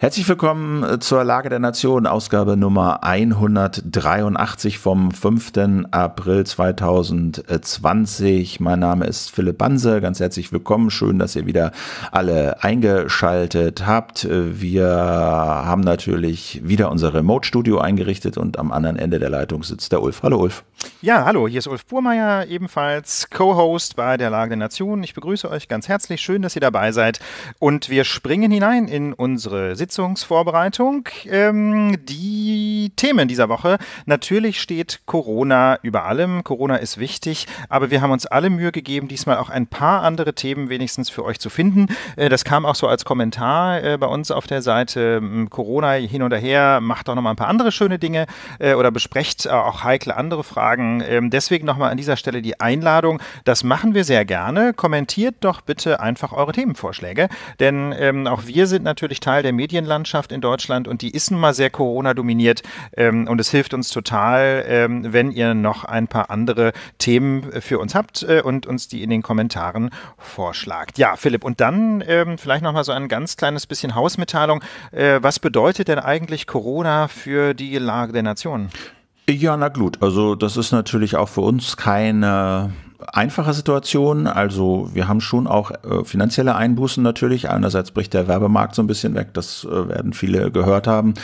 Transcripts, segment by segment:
Herzlich willkommen äh, zur Lage der Nation, Ausgabe Nummer 183 vom 5. April 2020. Mein Name ist Philipp Banse, ganz herzlich willkommen, schön, dass ihr wieder alle eingeschaltet habt. Äh, wir haben natürlich wieder unser Remote-Studio eingerichtet und am anderen Ende der Leitung sitzt der Ulf. Hallo Ulf. Ja, hallo, hier ist Ulf Burmeier, ebenfalls Co-Host bei der Lage der Nation. Ich begrüße euch ganz herzlich, schön, dass ihr dabei seid und wir springen hinein in unsere Sitzung. Sitzungsvorbereitung. Ähm, die Themen dieser Woche. Natürlich steht Corona über allem. Corona ist wichtig, aber wir haben uns alle Mühe gegeben, diesmal auch ein paar andere Themen wenigstens für euch zu finden. Äh, das kam auch so als Kommentar äh, bei uns auf der Seite. Hm, Corona hin oder her, macht auch nochmal ein paar andere schöne Dinge äh, oder besprecht äh, auch heikle andere Fragen. Ähm, deswegen nochmal an dieser Stelle die Einladung. Das machen wir sehr gerne. Kommentiert doch bitte einfach eure Themenvorschläge, denn ähm, auch wir sind natürlich Teil der Medien. Medienlandschaft in Deutschland und die ist nun mal sehr Corona-dominiert. Ähm, und es hilft uns total, ähm, wenn ihr noch ein paar andere Themen für uns habt äh, und uns die in den Kommentaren vorschlagt. Ja, Philipp, und dann ähm, vielleicht nochmal so ein ganz kleines bisschen Hausmitteilung. Äh, was bedeutet denn eigentlich Corona für die Lage der Nation? Ja, na gut. Also das ist natürlich auch für uns keine einfache Situation. Also wir haben schon auch äh, finanzielle Einbußen natürlich. Einerseits bricht der Werbemarkt so ein bisschen weg, das äh, werden viele gehört haben.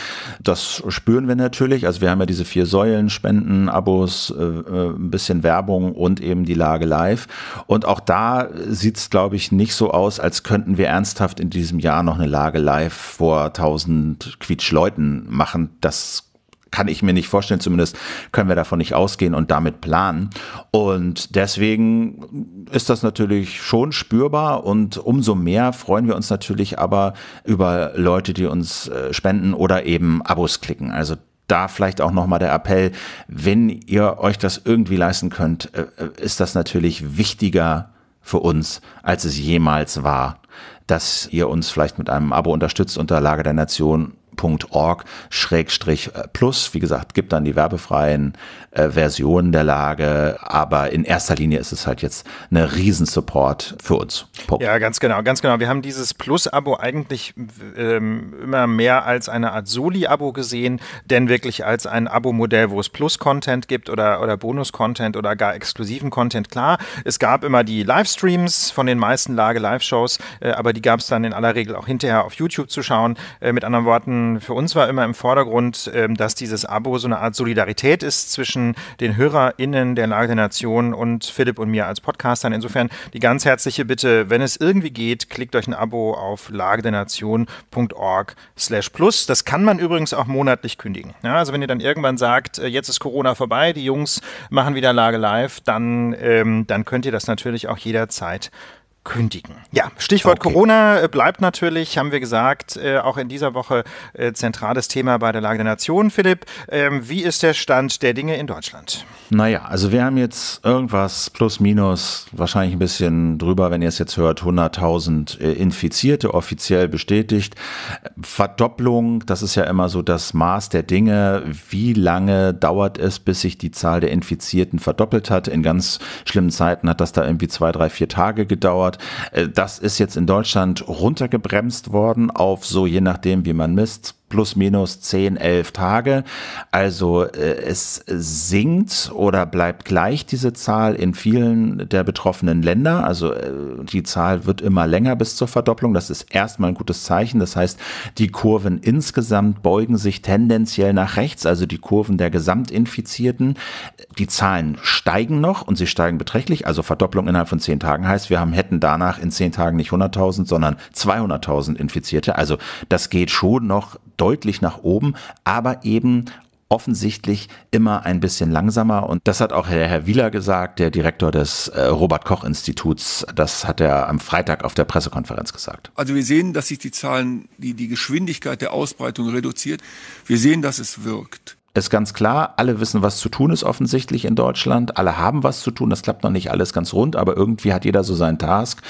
Das spüren wir natürlich. Also wir haben ja diese vier Säulen, Spenden, Abos, äh, äh ein bisschen Werbung und eben die Lage live. Und auch da sieht es, glaube ich, nicht so aus, als könnten wir ernsthaft in diesem Jahr noch eine Lage live vor 1000 Quietschleuten machen. Das kann ich mir nicht vorstellen, zumindest können wir davon nicht ausgehen und damit planen. Und deswegen ist das natürlich schon spürbar und umso mehr freuen wir uns natürlich aber über Leute, die uns äh, spenden oder eben Abos klicken. Also da vielleicht auch nochmal der Appell, wenn ihr euch das irgendwie leisten könnt, äh, äh, ist das natürlich wichtiger für uns, als es jemals war, dass ihr uns vielleicht mit einem Abo unterstützt unter Lage der Nation org-plus. Äh, Wie gesagt, gibt dann die werbefreien äh, Versionen der Lage, aber in erster Linie ist es halt jetzt eine Riesensupport für uns. Punkt. Ja, ganz genau, ganz genau. Wir haben dieses Plus-Abo eigentlich ähm, immer mehr als eine Art Soli-Abo gesehen, denn wirklich als ein Abo-Modell, wo es Plus-Content gibt oder, oder Bonus-Content oder gar exklusiven Content. Klar, es gab immer die Livestreams von den meisten Lage-Live-Shows, äh, aber die gab es dann in aller Regel auch hinterher auf YouTube zu schauen. Äh, mit anderen Worten, für uns war immer im Vordergrund, ähm, dass dieses Abo so eine Art Solidarität ist zwischen den HörerInnen der Lage der Nation und Philipp und mir als Podcastern. Insofern die ganz herzliche Bitte, wenn es irgendwie geht, klickt euch ein Abo auf lagedernation.org slash plus. Das kann man übrigens auch monatlich kündigen. Ja, also wenn ihr dann irgendwann sagt, äh, jetzt ist Corona vorbei, die Jungs machen wieder Lage live, dann, ähm, dann könnt ihr das natürlich auch jederzeit kündigen. Ja, Stichwort okay. Corona äh, bleibt natürlich, haben wir gesagt, äh, auch in dieser Woche äh, zentrales Thema bei der Lage der Nation. Philipp, ähm, wie ist der Stand der Dinge in Deutschland? Naja, also wir haben jetzt irgendwas plus minus, wahrscheinlich ein bisschen drüber, wenn ihr es jetzt hört, 100.000 äh, Infizierte offiziell bestätigt. Verdopplung, das ist ja immer so das Maß der Dinge. Wie lange dauert es, bis sich die Zahl der Infizierten verdoppelt hat? In ganz schlimmen Zeiten hat das da irgendwie zwei, drei, vier Tage gedauert hat. Äh, das ist jetzt in Deutschland runtergebremst worden auf so, je nachdem, wie man misst, plus minus 10, 11 Tage. Also äh, es sinkt oder bleibt gleich diese Zahl in vielen der betroffenen Länder. Also äh, die Zahl wird immer länger bis zur Verdopplung. Das ist erstmal ein gutes Zeichen. Das heißt, die Kurven insgesamt beugen sich tendenziell nach rechts, also die Kurven der Gesamtinfizierten. Die Zahlen steigen noch und sie steigen beträchtlich. Also Verdopplung innerhalb von 10 Tagen heißt, wir haben, hätten danach in 10 Tagen nicht 100.000, sondern 200.000 Infizierte. Also das geht schon noch deutlich deutlich nach oben, aber eben offensichtlich immer ein bisschen langsamer. Und das hat auch Herr Wieler gesagt, der Direktor des äh, Robert Koch Instituts. Das hat er am Freitag auf der Pressekonferenz gesagt. Also wir sehen, dass sich die Zahlen, die, die Geschwindigkeit der Ausbreitung reduziert. Wir sehen, dass es wirkt ist ganz klar, alle wissen, was zu tun ist offensichtlich in Deutschland, alle haben was zu tun, das klappt noch nicht alles ganz rund, aber irgendwie hat jeder so seinen Task,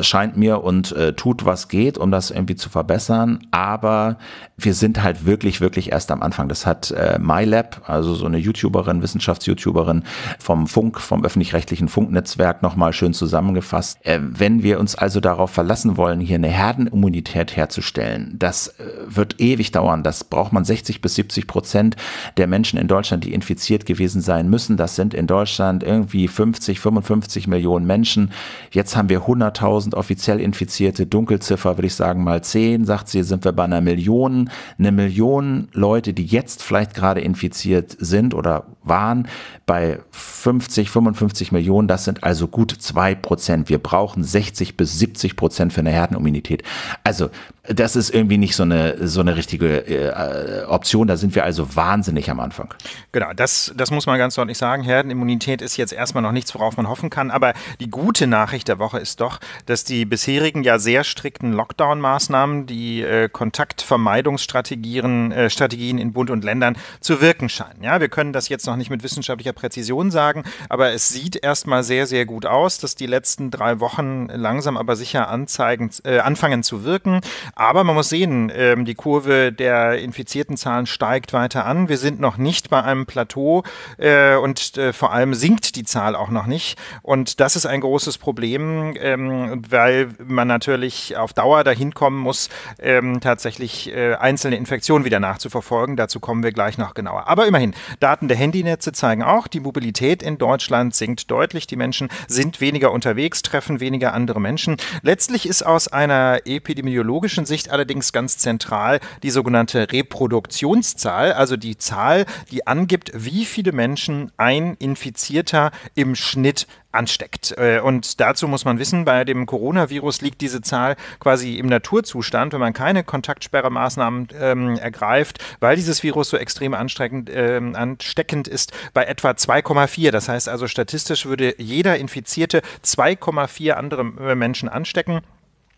scheint mir und äh, tut, was geht, um das irgendwie zu verbessern, aber wir sind halt wirklich, wirklich erst am Anfang. Das hat äh, MyLab, also so eine YouTuberin, Wissenschafts-YouTuberin vom Funk, vom öffentlich-rechtlichen Funknetzwerk nochmal schön zusammengefasst. Äh, wenn wir uns also darauf verlassen wollen, hier eine Herdenimmunität herzustellen, das äh, wird ewig dauern, das braucht man 60 bis 70 Prozent der Menschen in Deutschland, die infiziert gewesen sein müssen. Das sind in Deutschland irgendwie 50, 55 Millionen Menschen. Jetzt haben wir 100.000 offiziell Infizierte. Dunkelziffer würde ich sagen mal 10. Sagt sie, sind wir bei einer Million. Eine Million Leute, die jetzt vielleicht gerade infiziert sind oder waren, bei 50, 55 Millionen. Das sind also gut zwei Prozent. Wir brauchen 60 bis 70 Prozent für eine Herdenimmunität. Also das ist irgendwie nicht so eine, so eine richtige äh, Option. Da sind wir also wahnsinnig wahnsinnig am Anfang. Genau, das, das muss man ganz deutlich sagen. Herdenimmunität ist jetzt erstmal noch nichts, worauf man hoffen kann. Aber die gute Nachricht der Woche ist doch, dass die bisherigen ja sehr strikten Lockdown-Maßnahmen, die äh, Kontaktvermeidungsstrategien äh, Strategien in Bund und Ländern zu wirken scheinen. Ja, wir können das jetzt noch nicht mit wissenschaftlicher Präzision sagen, aber es sieht erstmal sehr, sehr gut aus, dass die letzten drei Wochen langsam aber sicher anzeigen, äh, anfangen zu wirken. Aber man muss sehen, ähm, die Kurve der infizierten Zahlen steigt weiter an. Wir wir sind noch nicht bei einem Plateau äh, und äh, vor allem sinkt die Zahl auch noch nicht. Und das ist ein großes Problem, ähm, weil man natürlich auf Dauer dahin kommen muss, ähm, tatsächlich äh, einzelne Infektionen wieder nachzuverfolgen. Dazu kommen wir gleich noch genauer. Aber immerhin, Daten der Handynetze zeigen auch, die Mobilität in Deutschland sinkt deutlich. Die Menschen sind weniger unterwegs, treffen weniger andere Menschen. Letztlich ist aus einer epidemiologischen Sicht allerdings ganz zentral die sogenannte Reproduktionszahl, also die Zahl, die angibt, wie viele Menschen ein Infizierter im Schnitt ansteckt. Äh, und dazu muss man wissen, bei dem Coronavirus liegt diese Zahl quasi im Naturzustand, wenn man keine Kontaktsperremaßnahmen ähm, ergreift, weil dieses Virus so extrem ansteckend, äh, ansteckend ist, bei etwa 2,4. Das heißt also statistisch würde jeder Infizierte 2,4 andere äh, Menschen anstecken.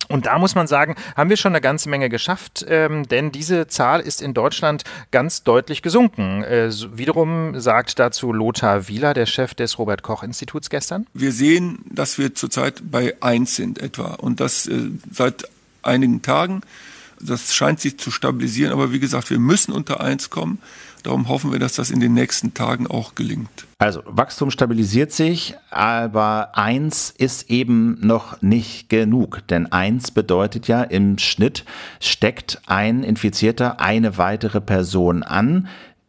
Und da muss man sagen, haben wir schon eine ganze Menge geschafft, ähm, denn diese Zahl ist in Deutschland ganz deutlich gesunken. Äh, wiederum sagt dazu Lothar Wieler, der Chef des Robert Koch Instituts gestern. Wir sehen, dass wir zurzeit bei 1 sind etwa und das äh, seit einigen Tagen. Das scheint sich zu stabilisieren, aber wie gesagt, wir müssen unter 1 kommen. Darum hoffen wir, dass das in den nächsten Tagen auch gelingt. Also Wachstum stabilisiert sich, aber eins ist eben noch nicht genug, denn eins bedeutet ja im Schnitt steckt ein Infizierter eine weitere Person an.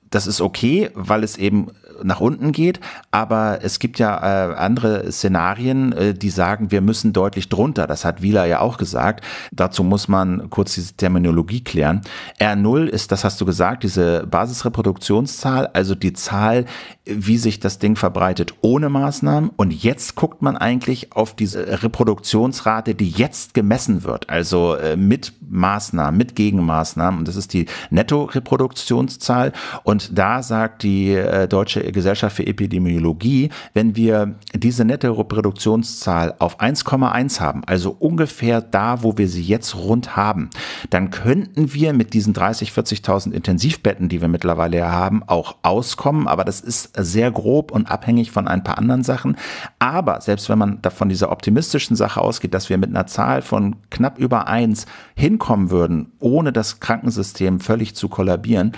Das ist okay, weil es eben nach unten geht, aber es gibt ja äh, andere Szenarien, äh, die sagen, wir müssen deutlich drunter. Das hat Wieler ja auch gesagt. Dazu muss man kurz diese Terminologie klären. R0 ist, das hast du gesagt, diese Basisreproduktionszahl, also die Zahl, wie sich das Ding verbreitet ohne Maßnahmen. Und jetzt guckt man eigentlich auf diese Reproduktionsrate, die jetzt gemessen wird, also äh, mit Maßnahmen, mit Gegenmaßnahmen. Und das ist die Netto-Reproduktionszahl. Und da sagt die äh, Deutsche Gesellschaft für Epidemiologie, wenn wir diese nette Reproduktionszahl auf 1,1 haben, also ungefähr da, wo wir sie jetzt rund haben, dann könnten wir mit diesen 30, 40.000 Intensivbetten, die wir mittlerweile haben, auch auskommen. Aber das ist sehr grob und abhängig von ein paar anderen Sachen. Aber selbst wenn man von dieser optimistischen Sache ausgeht, dass wir mit einer Zahl von knapp über 1 hinkommen würden, ohne das Krankensystem völlig zu kollabieren,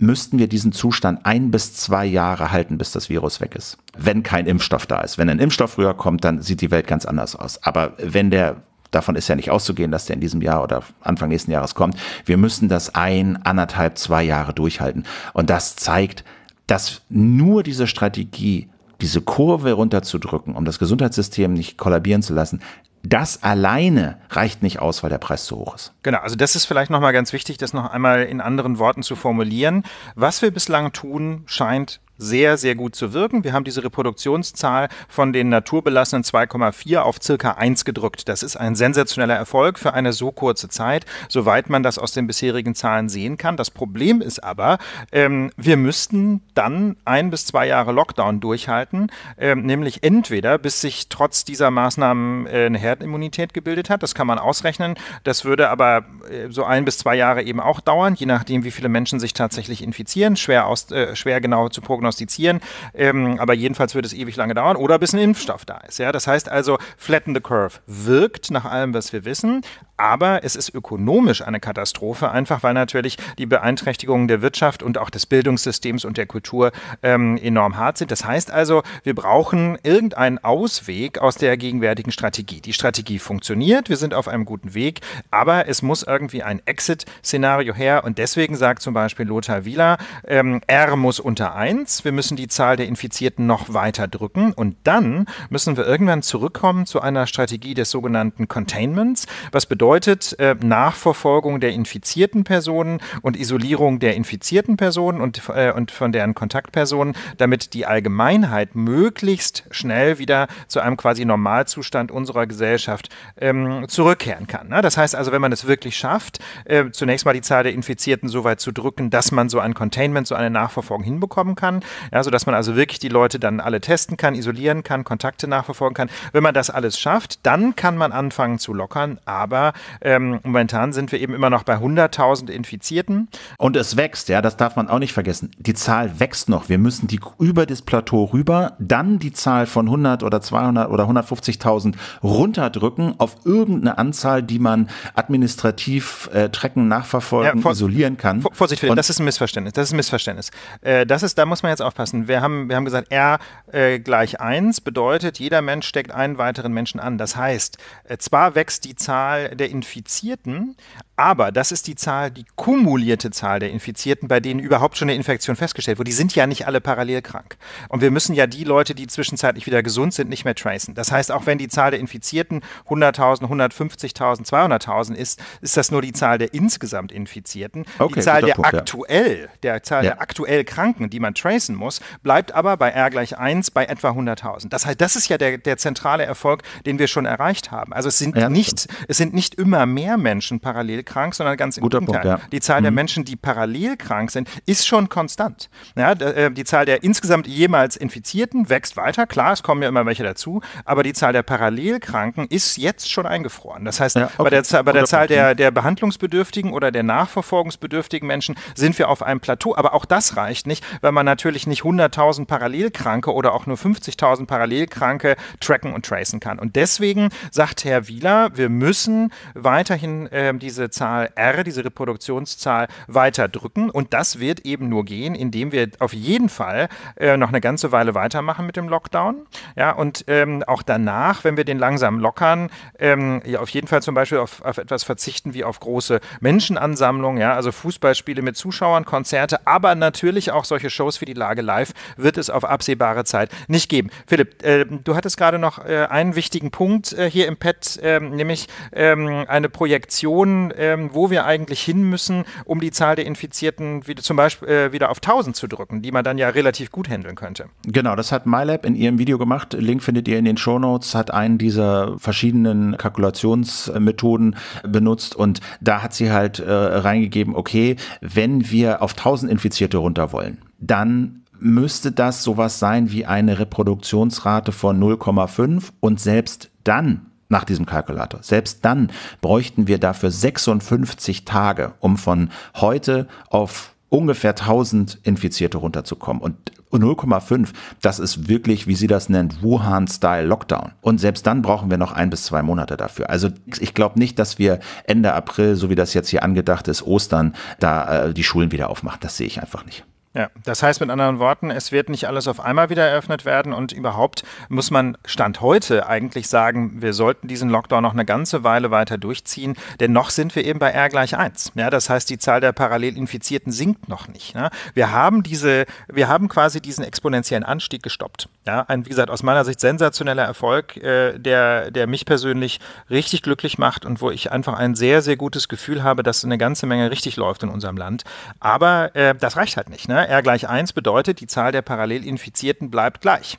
müssten wir diesen Zustand ein bis zwei Jahre halten, bis das Virus weg ist. Wenn kein Impfstoff da ist. Wenn ein Impfstoff früher kommt, dann sieht die Welt ganz anders aus. Aber wenn der davon ist ja nicht auszugehen, dass der in diesem Jahr oder Anfang nächsten Jahres kommt. Wir müssen das ein, anderthalb, zwei Jahre durchhalten. Und das zeigt, dass nur diese Strategie, diese Kurve runterzudrücken, um das Gesundheitssystem nicht kollabieren zu lassen, das alleine reicht nicht aus, weil der Preis zu hoch ist. Genau, also das ist vielleicht nochmal ganz wichtig, das noch einmal in anderen Worten zu formulieren. Was wir bislang tun, scheint sehr, sehr gut zu wirken. Wir haben diese Reproduktionszahl von den naturbelassenen 2,4 auf circa 1 gedrückt. Das ist ein sensationeller Erfolg für eine so kurze Zeit, soweit man das aus den bisherigen Zahlen sehen kann. Das Problem ist aber, ähm, wir müssten dann ein bis zwei Jahre Lockdown durchhalten, ähm, nämlich entweder bis sich trotz dieser Maßnahmen äh, eine Herdenimmunität gebildet hat. Das kann man ausrechnen. Das würde aber äh, so ein bis zwei Jahre eben auch dauern, je nachdem, wie viele Menschen sich tatsächlich infizieren. Schwer, aus, äh, schwer genau zu prognostizieren prognostizieren, ähm, aber jedenfalls wird es ewig lange dauern oder bis ein Impfstoff da ist. Ja? Das heißt also, Flatten the Curve wirkt nach allem, was wir wissen, aber es ist ökonomisch eine Katastrophe, einfach weil natürlich die Beeinträchtigungen der Wirtschaft und auch des Bildungssystems und der Kultur ähm, enorm hart sind. Das heißt also, wir brauchen irgendeinen Ausweg aus der gegenwärtigen Strategie. Die Strategie funktioniert, wir sind auf einem guten Weg, aber es muss irgendwie ein Exit-Szenario her und deswegen sagt zum Beispiel Lothar Wieler, ähm, R muss unter 1 Plus. Wir müssen die Zahl der Infizierten noch weiter drücken. Und dann müssen wir irgendwann zurückkommen zu einer Strategie des sogenannten Containments, was bedeutet äh, Nachverfolgung der infizierten Personen und Isolierung der infizierten Personen und, äh, und von deren Kontaktpersonen, damit die Allgemeinheit möglichst schnell wieder zu einem quasi Normalzustand unserer Gesellschaft ähm, zurückkehren kann. Ne? Das heißt also, wenn man es wirklich schafft, äh, zunächst mal die Zahl der Infizierten so weit zu drücken, dass man so ein Containment, so eine Nachverfolgung hinbekommen kann, ja, sodass man also wirklich die Leute dann alle testen kann, isolieren kann, Kontakte nachverfolgen kann. Wenn man das alles schafft, dann kann man anfangen zu lockern, aber ähm, momentan sind wir eben immer noch bei 100.000 Infizierten. Und es wächst, ja, das darf man auch nicht vergessen. Die Zahl wächst noch. Wir müssen die über das Plateau rüber, dann die Zahl von 100 oder 200 oder 150.000 runterdrücken auf irgendeine Anzahl, die man administrativ äh, trecken, nachverfolgen, ja, vor, isolieren kann. Vor, Vorsicht, Philipp, das ist ein Missverständnis. Das ist ein Missverständnis. Äh, das ist, da muss man jetzt jetzt aufpassen. Wir haben, wir haben gesagt, R äh, gleich 1 bedeutet, jeder Mensch steckt einen weiteren Menschen an. Das heißt, äh, zwar wächst die Zahl der Infizierten, aber das ist die Zahl, die kumulierte Zahl der Infizierten, bei denen überhaupt schon eine Infektion festgestellt wurde. Die sind ja nicht alle parallel krank. Und wir müssen ja die Leute, die zwischenzeitlich wieder gesund sind, nicht mehr tracen. Das heißt, auch wenn die Zahl der Infizierten 100.000, 150.000, 200.000 ist, ist das nur die Zahl der insgesamt Infizierten. Okay, die Zahl der Punkt, aktuell, ja. der Zahl ja. der aktuell Kranken, die man tracen muss, bleibt aber bei R gleich 1 bei etwa 100.000. Das heißt, das ist ja der, der zentrale Erfolg, den wir schon erreicht haben. Also es sind ja, nicht, es sind nicht immer mehr Menschen parallel krank, sondern ganz im Guter Gegenteil. Punkt, ja. Die Zahl mhm. der Menschen, die parallel krank sind, ist schon konstant. Ja, äh, die Zahl der insgesamt jemals Infizierten wächst weiter. Klar, es kommen ja immer welche dazu, aber die Zahl der Parallelkranken ist jetzt schon eingefroren. Das heißt, ja, okay. bei der, bei der Zahl der, mhm. der behandlungsbedürftigen oder der nachverfolgungsbedürftigen Menschen sind wir auf einem Plateau. Aber auch das reicht nicht, weil man natürlich nicht 100.000 Parallelkranke oder auch nur 50.000 Parallelkranke tracken und tracen kann. Und deswegen sagt Herr Wieler, wir müssen weiterhin äh, diese Zahl R, diese Reproduktionszahl, weiter drücken. Und das wird eben nur gehen, indem wir auf jeden Fall äh, noch eine ganze Weile weitermachen mit dem Lockdown. Ja, und ähm, auch danach, wenn wir den langsam lockern, ähm, ja, auf jeden Fall zum Beispiel auf, auf etwas verzichten wie auf große Menschenansammlungen, ja, also Fußballspiele mit Zuschauern, Konzerte, aber natürlich auch solche Shows wie die Lage live wird es auf absehbare Zeit nicht geben. Philipp, äh, du hattest gerade noch äh, einen wichtigen Punkt äh, hier im Pad, ähm, nämlich ähm, eine Projektion äh, ähm, wo wir eigentlich hin müssen, um die Zahl der Infizierten wieder zum Beispiel äh, wieder auf 1000 zu drücken, die man dann ja relativ gut handeln könnte. Genau, das hat MyLab in ihrem Video gemacht. Link findet ihr in den Show Notes. Hat einen dieser verschiedenen Kalkulationsmethoden benutzt und da hat sie halt äh, reingegeben, okay, wenn wir auf 1000 Infizierte runter wollen, dann müsste das sowas sein wie eine Reproduktionsrate von 0,5 und selbst dann nach diesem Kalkulator. Selbst dann bräuchten wir dafür 56 Tage, um von heute auf ungefähr 1000 Infizierte runterzukommen. Und 0,5, das ist wirklich, wie sie das nennt, Wuhan-Style-Lockdown. Und selbst dann brauchen wir noch ein bis zwei Monate dafür. Also ich glaube nicht, dass wir Ende April, so wie das jetzt hier angedacht ist, Ostern, da äh, die Schulen wieder aufmachen. Das sehe ich einfach nicht. Ja, das heißt mit anderen Worten, es wird nicht alles auf einmal wieder eröffnet werden und überhaupt muss man Stand heute eigentlich sagen, wir sollten diesen Lockdown noch eine ganze Weile weiter durchziehen, denn noch sind wir eben bei R gleich 1. Ja, das heißt, die Zahl der parallel Infizierten sinkt noch nicht. Ja. Wir haben diese, wir haben quasi diesen exponentiellen Anstieg gestoppt. Ja, ein, wie gesagt, aus meiner Sicht sensationeller Erfolg, äh, der, der mich persönlich richtig glücklich macht und wo ich einfach ein sehr, sehr gutes Gefühl habe, dass eine ganze Menge richtig läuft in unserem Land. Aber äh, das reicht halt nicht. Ne? Ne, R gleich 1 bedeutet, die Zahl der parallel Infizierten bleibt gleich.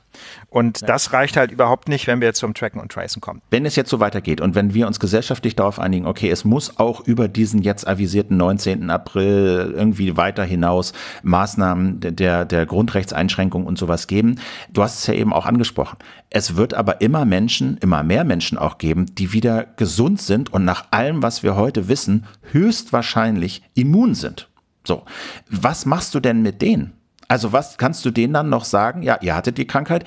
Und ja. das reicht halt überhaupt nicht, wenn wir jetzt zum Tracken und Tracen kommen. Wenn es jetzt so weitergeht und wenn wir uns gesellschaftlich darauf einigen, okay, es muss auch über diesen jetzt avisierten 19. April irgendwie weiter hinaus Maßnahmen der, der Grundrechtseinschränkung und sowas geben. Du hast es ja eben auch angesprochen. Es wird aber immer Menschen, immer mehr Menschen auch geben, die wieder gesund sind und nach allem, was wir heute wissen, höchstwahrscheinlich immun sind. So, was machst du denn mit denen? Also was kannst du denen dann noch sagen? Ja, ihr hattet die Krankheit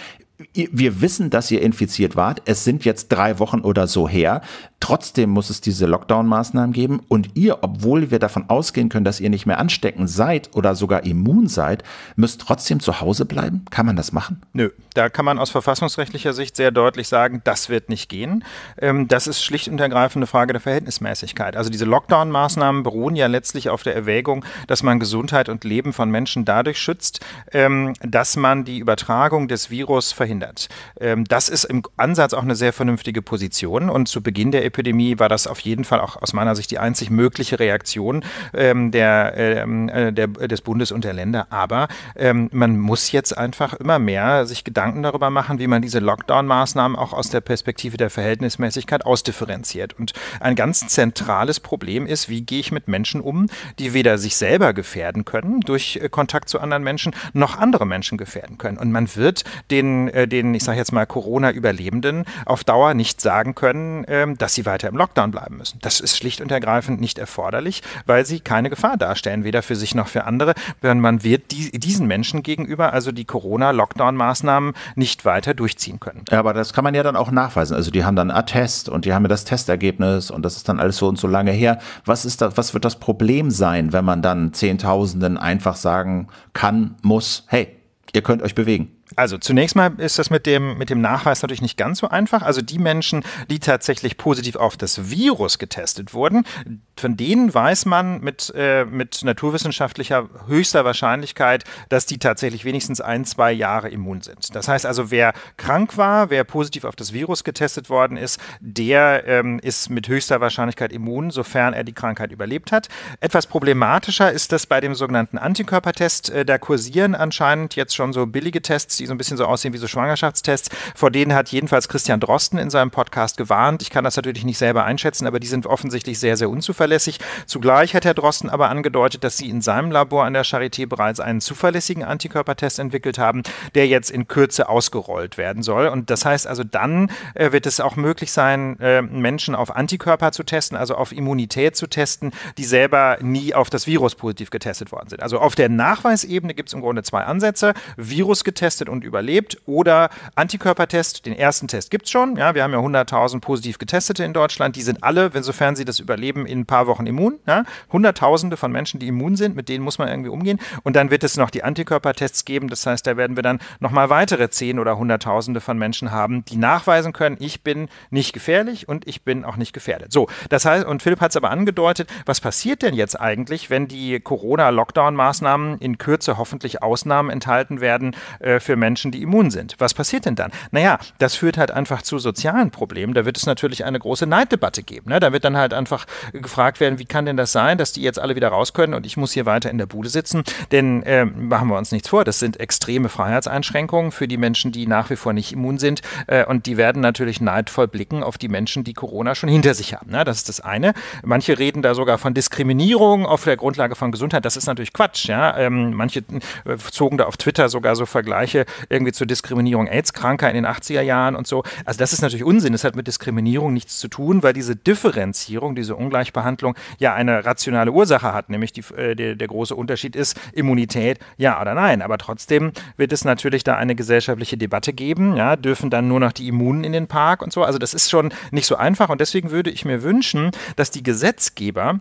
wir wissen, dass ihr infiziert wart. Es sind jetzt drei Wochen oder so her. Trotzdem muss es diese Lockdown-Maßnahmen geben. Und ihr, obwohl wir davon ausgehen können, dass ihr nicht mehr ansteckend seid oder sogar immun seid, müsst trotzdem zu Hause bleiben? Kann man das machen? Nö, da kann man aus verfassungsrechtlicher Sicht sehr deutlich sagen, das wird nicht gehen. Ähm, das ist schlicht und ergreifend eine Frage der Verhältnismäßigkeit. Also diese Lockdown-Maßnahmen beruhen ja letztlich auf der Erwägung, dass man Gesundheit und Leben von Menschen dadurch schützt, ähm, dass man die Übertragung des Virus verhindert verhindert. Ähm, das ist im Ansatz auch eine sehr vernünftige Position und zu Beginn der Epidemie war das auf jeden Fall auch aus meiner Sicht die einzig mögliche Reaktion ähm, der, ähm, äh, der, des Bundes und der Länder. Aber man muss jetzt einfach immer mehr sich Gedanken darüber machen, wie man diese Lockdown-Maßnahmen auch aus der Perspektive der Verhältnismäßigkeit ausdifferenziert. Und ein ganz zentrales Problem ist, wie gehe ich mit Menschen um, die weder sich selber gefährden können durch äh, Kontakt zu anderen Menschen, noch andere Menschen gefährden können. Und man wird den äh, den, ich sage jetzt mal, Corona-Überlebenden auf Dauer nicht sagen können, ähm, dass sie weiter im Lockdown bleiben müssen. Das ist schlicht und ergreifend nicht erforderlich, weil sie keine Gefahr darstellen, weder für sich noch für andere. Man wird diesen Menschen gegenüber also die Corona-Lockdown-Maßnahmen nicht weiter durchziehen können. Ja, aber das kann man ja dann auch nachweisen. Also die haben dann Attest und die haben ja das Testergebnis und das ist dann alles so und so lange her. Was ist das, was wird das Problem sein, wenn man dann Zehntausenden einfach sagen kann, muss, hey, ihr könnt euch bewegen? Also zunächst mal ist das mit dem, mit dem Nachweis natürlich nicht ganz so einfach. Also die Menschen, die tatsächlich positiv auf das Virus getestet wurden, von denen weiß man mit, äh, mit naturwissenschaftlicher höchster Wahrscheinlichkeit, dass die tatsächlich wenigstens ein, zwei Jahre immun sind. Das heißt also, wer krank war, wer positiv auf das Virus getestet worden ist, der ähm, ist mit höchster Wahrscheinlichkeit immun, sofern er die Krankheit überlebt hat. Etwas problematischer ist das bei dem sogenannten Antikörpertest. Äh, da kursieren anscheinend jetzt schon so billige Tests, die so ein bisschen so aussehen wie so Schwangerschaftstests. Vor denen hat jedenfalls Christian Drosten in seinem Podcast gewarnt. Ich kann das natürlich nicht selber einschätzen, aber die sind offensichtlich sehr, sehr unzuverlässig. Zugleich hat Herr Drosten aber angedeutet, dass sie in seinem Labor an der Charité bereits einen zuverlässigen Antikörpertest entwickelt haben, der jetzt in Kürze ausgerollt werden soll. Und das heißt also, dann äh, wird es auch möglich sein, äh, Menschen auf Antikörper zu testen, also auf Immunität zu testen, die selber nie auf das Virus positiv getestet worden sind. Also auf der Nachweisebene gibt es im Grunde zwei Ansätze, Virus getestet und überlebt. Oder Antikörpertest, den ersten Test gibt es schon. Ja, wir haben ja 100.000 positiv Getestete in Deutschland. Die sind alle, insofern sie das überleben, in ein paar Wochen immun. Ja? Hunderttausende von Menschen, die immun sind, mit denen muss man irgendwie umgehen. Und dann wird es noch die Antikörpertests geben. Das heißt, da werden wir dann nochmal weitere zehn oder Hunderttausende von Menschen haben, die nachweisen können, ich bin nicht gefährlich und ich bin auch nicht gefährdet. So, das heißt, und Philipp hat es aber angedeutet, was passiert denn jetzt eigentlich, wenn die Corona-Lockdown-Maßnahmen in Kürze hoffentlich Ausnahmen enthalten werden äh, für für Menschen, die immun sind. Was passiert denn dann? Naja, das führt halt einfach zu sozialen Problemen. Da wird es natürlich eine große Neiddebatte geben. Ne? Da wird dann halt einfach gefragt werden, wie kann denn das sein, dass die jetzt alle wieder raus können und ich muss hier weiter in der Bude sitzen? Denn äh, machen wir uns nichts vor, das sind extreme Freiheitseinschränkungen für die Menschen, die nach wie vor nicht immun sind. Äh, und die werden natürlich neidvoll blicken auf die Menschen, die Corona schon hinter sich haben. Ne? Das ist das eine. Manche reden da sogar von Diskriminierung auf der Grundlage von Gesundheit. Das ist natürlich Quatsch. Ja? Ähm, manche äh, zogen da auf Twitter sogar so Vergleiche irgendwie zur Diskriminierung AIDS-Kranker in den 80er Jahren und so. Also das ist natürlich Unsinn. Das hat mit Diskriminierung nichts zu tun, weil diese Differenzierung, diese Ungleichbehandlung ja eine rationale Ursache hat, nämlich die, äh, der, der große Unterschied ist Immunität, ja oder nein. Aber trotzdem wird es natürlich da eine gesellschaftliche Debatte geben. Ja, dürfen dann nur noch die Immunen in den Park und so. Also das ist schon nicht so einfach und deswegen würde ich mir wünschen, dass die Gesetzgeber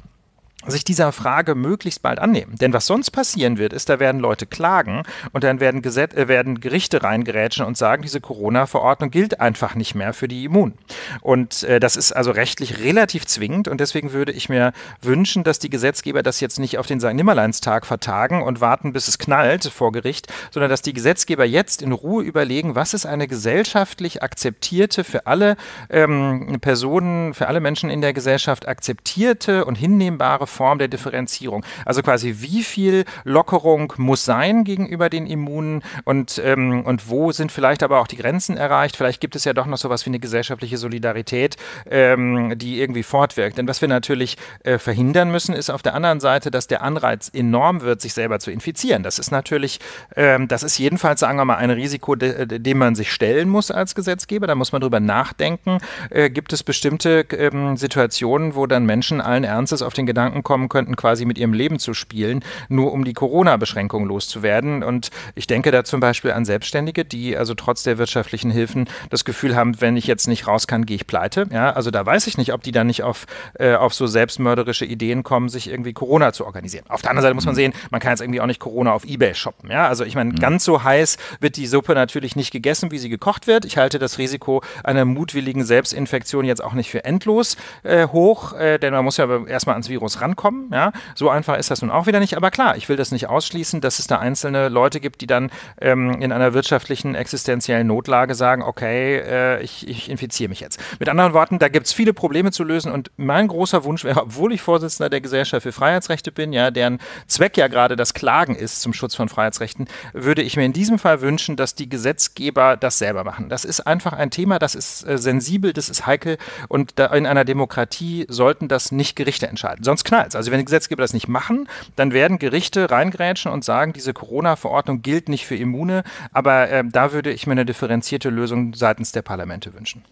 sich dieser Frage möglichst bald annehmen. Denn was sonst passieren wird, ist, da werden Leute klagen und dann werden, Geset äh, werden Gerichte reingerätschen und sagen, diese Corona-Verordnung gilt einfach nicht mehr für die Immun. Und äh, das ist also rechtlich relativ zwingend und deswegen würde ich mir wünschen, dass die Gesetzgeber das jetzt nicht auf den St. Nimmerleinstag vertagen und warten, bis es knallt vor Gericht, sondern dass die Gesetzgeber jetzt in Ruhe überlegen, was ist eine gesellschaftlich akzeptierte, für alle ähm, Personen, für alle Menschen in der Gesellschaft akzeptierte und hinnehmbare Form der Differenzierung. Also quasi, wie viel Lockerung muss sein gegenüber den Immunen und, ähm, und wo sind vielleicht aber auch die Grenzen erreicht? Vielleicht gibt es ja doch noch sowas wie eine gesellschaftliche Solidarität, ähm, die irgendwie fortwirkt. Denn was wir natürlich äh, verhindern müssen, ist auf der anderen Seite, dass der Anreiz enorm wird, sich selber zu infizieren. Das ist natürlich, ähm, das ist jedenfalls, sagen wir mal, ein Risiko, de dem man sich stellen muss als Gesetzgeber. Da muss man drüber nachdenken. Äh, gibt es bestimmte ähm, Situationen, wo dann Menschen allen Ernstes auf den Gedanken Gedanken kommen könnten, quasi mit ihrem Leben zu spielen, nur um die corona beschränkung loszuwerden. Und ich denke da zum Beispiel an Selbstständige, die also trotz der wirtschaftlichen Hilfen das Gefühl haben, wenn ich jetzt nicht raus kann, gehe ich pleite. Ja, also da weiß ich nicht, ob die dann nicht auf, äh, auf so selbstmörderische Ideen kommen, sich irgendwie Corona zu organisieren. Auf der anderen Seite muss man sehen, man kann jetzt irgendwie auch nicht Corona auf Ebay shoppen. Ja, also ich meine, mhm. ganz so heiß wird die Suppe natürlich nicht gegessen, wie sie gekocht wird. Ich halte das Risiko einer mutwilligen Selbstinfektion jetzt auch nicht für endlos äh, hoch, äh, denn man muss ja erstmal ans Virus ran ankommen. Ja? So einfach ist das nun auch wieder nicht. Aber klar, ich will das nicht ausschließen, dass es da einzelne Leute gibt, die dann ähm, in einer wirtschaftlichen, existenziellen Notlage sagen, okay, äh, ich, ich infiziere mich jetzt. Mit anderen Worten, da gibt es viele Probleme zu lösen und mein großer Wunsch wäre, obwohl ich Vorsitzender der Gesellschaft für Freiheitsrechte bin, ja, deren Zweck ja gerade das Klagen ist zum Schutz von Freiheitsrechten, würde ich mir in diesem Fall wünschen, dass die Gesetzgeber das selber machen. Das ist einfach ein Thema, das ist äh, sensibel, das ist heikel und da in einer Demokratie sollten das nicht Gerichte entscheiden. Sonst knallt niemals, also wenn Gesetzgeber das nicht machen, dann werden Gerichte reingrätschen und sagen, diese Corona-Verordnung gilt nicht für Immune, aber äh, da würde ich mir eine differenzierte Lösung seitens der Parlamente wünschen.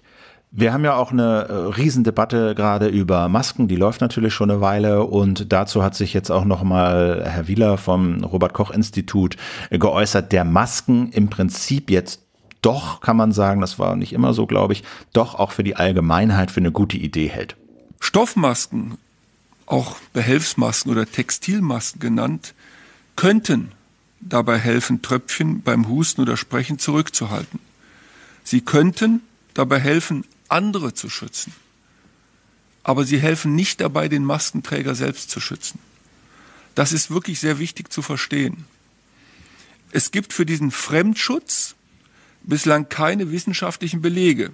Wir haben ja auch eine äh, Riesendebatte gerade über Masken, die läuft natürlich schon eine Weile und dazu hat sich jetzt auch nochmal Herr Wieler vom Robert Koch Institut geäußert, der Masken im Prinzip jetzt doch, kann man sagen, das war nicht immer so, glaube ich, doch auch für die Allgemeinheit für eine gute Idee hält. Stoffmasken auch Behelfsmasken oder Textilmasken genannt, könnten dabei helfen, Tröpfchen beim Husten oder Sprechen zurückzuhalten. Sie könnten dabei helfen, andere zu schützen. Aber sie helfen nicht dabei, den Maskenträger selbst zu schützen. Das ist wirklich sehr wichtig zu verstehen. Es gibt für diesen Fremdschutz bislang keine wissenschaftlichen Belege.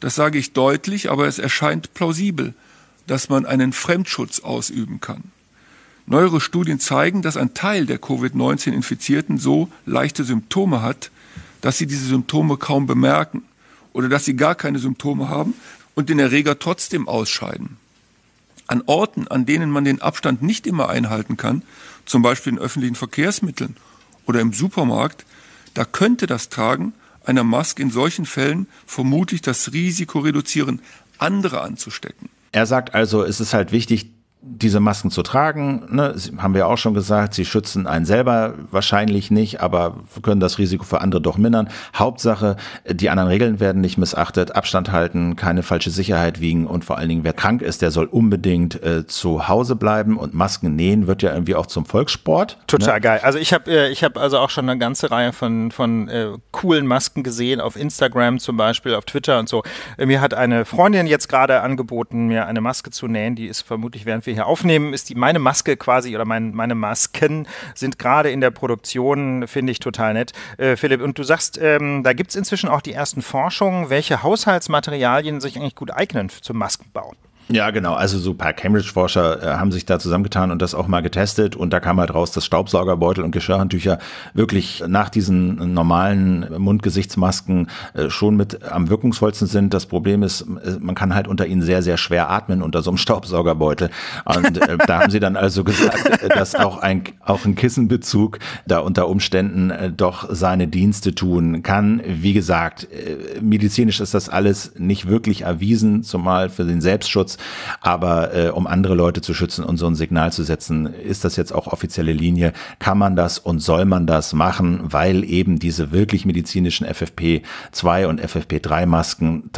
Das sage ich deutlich, aber es erscheint plausibel dass man einen Fremdschutz ausüben kann. Neuere Studien zeigen, dass ein Teil der Covid-19-Infizierten so leichte Symptome hat, dass sie diese Symptome kaum bemerken oder dass sie gar keine Symptome haben und den Erreger trotzdem ausscheiden. An Orten, an denen man den Abstand nicht immer einhalten kann, zum Beispiel in öffentlichen Verkehrsmitteln oder im Supermarkt, da könnte das Tragen einer Maske in solchen Fällen vermutlich das Risiko reduzieren, andere anzustecken. Er sagt also, es ist halt wichtig, diese Masken zu tragen, ne, haben wir auch schon gesagt, sie schützen einen selber wahrscheinlich nicht, aber können das Risiko für andere doch mindern. Hauptsache, die anderen Regeln werden nicht missachtet, Abstand halten, keine falsche Sicherheit wiegen und vor allen Dingen, wer krank ist, der soll unbedingt äh, zu Hause bleiben und Masken nähen wird ja irgendwie auch zum Volkssport. Ne? Total ne? geil. Also ich habe äh, ich habe also auch schon eine ganze Reihe von von äh, coolen Masken gesehen auf Instagram zum Beispiel, auf Twitter und so. Äh, mir hat eine Freundin jetzt gerade angeboten, mir eine Maske zu nähen, die ist vermutlich während wir wir hier aufnehmen, ist die meine Maske quasi oder mein, meine Masken sind gerade in der Produktion, finde ich total nett. Äh, Philipp, und du sagst, ähm, da gibt es inzwischen auch die ersten Forschungen, welche Haushaltsmaterialien sich eigentlich gut eignen zum Maskenbau. Ja, genau. Also so ein paar Cambridge-Forscher äh, haben sich da zusammengetan und das auch mal getestet. Und da kam halt raus, dass Staubsaugerbeutel und Geschirrhandtücher wirklich nach diesen normalen Mundgesichtsmasken äh, schon mit am wirkungsvollsten sind. Das Problem ist, äh, man kann halt unter ihnen sehr, sehr schwer atmen unter so einem Staubsaugerbeutel. Und äh, da haben sie dann also gesagt, äh, dass auch ein, auch ein Kissenbezug da unter Umständen äh, doch seine Dienste tun kann. Wie gesagt, medizinisch ist das alles nicht wirklich erwiesen, zumal für den Selbstschutz Datenschutz. Aber äh, um andere Leute zu schützen und so ein Signal zu setzen, ist das jetzt auch offizielle Linie. Kann man das und soll man das machen, weil eben diese wirklich medizinischen FFP2 und FFP3-Masken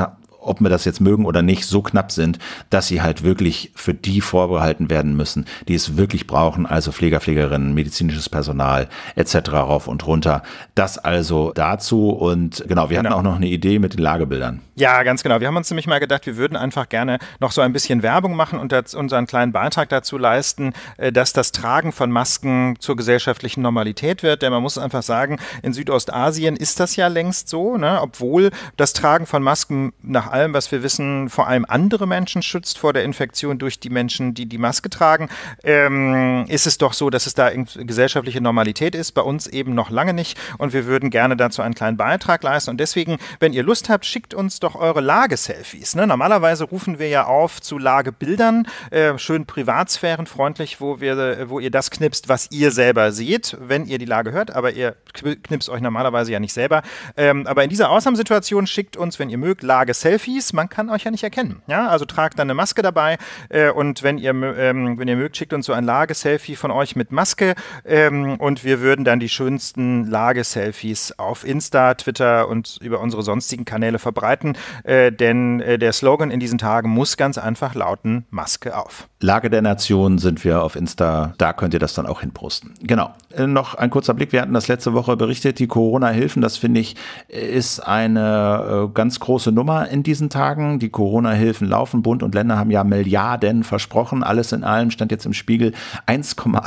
ob wir das jetzt mögen oder nicht, so knapp sind, dass sie halt wirklich für die vorbehalten werden müssen, die es wirklich brauchen, also Pfleger, Pflegerinnen, medizinisches Personal etc. rauf und runter. Das also dazu und genau, wir genau. hatten auch noch eine Idee mit den Lagebildern. Ja, ganz genau. Wir haben uns nämlich mal gedacht, wir würden einfach gerne noch so ein bisschen Werbung machen und unseren kleinen Beitrag dazu leisten, äh, dass das Tragen von Masken zur gesellschaftlichen Normalität wird. Denn man muss einfach sagen, in Südostasien ist das ja längst so, ne? obwohl das Tragen von Masken nach allem, was wir wissen, vor allem andere Menschen schützt vor der Infektion durch die Menschen, die die Maske tragen, ähm, ist es doch so, dass es da gesellschaftliche Normalität ist, bei uns eben noch lange nicht und wir würden gerne dazu einen kleinen Beitrag leisten und deswegen, wenn ihr Lust habt, schickt uns doch eure Lageselfies. Ne? Normalerweise rufen wir ja auf zu Lagebildern, äh, schön privatsphärenfreundlich, wo, wir, äh, wo ihr das knipst, was ihr selber seht, wenn ihr die Lage hört, aber ihr knipst euch normalerweise ja nicht selber. Ähm, aber in dieser Ausnahmesituation schickt uns, wenn ihr mögt, Lage-Selfies. Selfies, man kann euch ja nicht erkennen. Ja, also tragt dann eine Maske dabei äh, und wenn ihr, ähm, wenn ihr mögt, schickt uns so ein Lageselfie von euch mit Maske ähm, und wir würden dann die schönsten Lageselfies auf Insta, Twitter und über unsere sonstigen Kanäle verbreiten, äh, denn äh, der Slogan in diesen Tagen muss ganz einfach lauten, Maske auf. Lage der Nation sind wir auf Insta, da könnt ihr das dann auch hinposten. Genau. Äh, noch ein kurzer Blick, wir hatten das letzte Woche berichtet, die Corona-Hilfen, das finde ich, ist eine äh, ganz große Nummer in diesem diesen Tagen. Die Corona-Hilfen laufen. Bund und Länder haben ja Milliarden versprochen. Alles in allem stand jetzt im Spiegel 1,8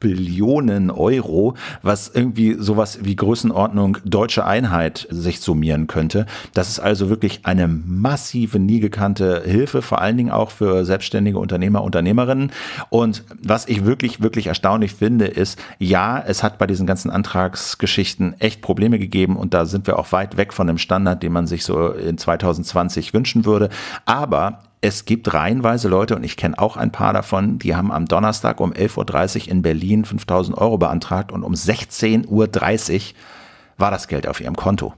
Billionen Euro, was irgendwie sowas wie Größenordnung deutsche Einheit sich summieren könnte. Das ist also wirklich eine massive, nie gekannte Hilfe, vor allen Dingen auch für selbstständige Unternehmer, Unternehmerinnen. Und was ich wirklich, wirklich erstaunlich finde, ist, ja, es hat bei diesen ganzen Antragsgeschichten echt Probleme gegeben und da sind wir auch weit weg von dem Standard, den man sich so in 2020 sich wünschen würde. Aber es gibt reihenweise Leute, und ich kenne auch ein paar davon, die haben am Donnerstag um 11.30 Uhr in Berlin 5000 Euro beantragt und um 16.30 Uhr war das Geld auf ihrem Konto.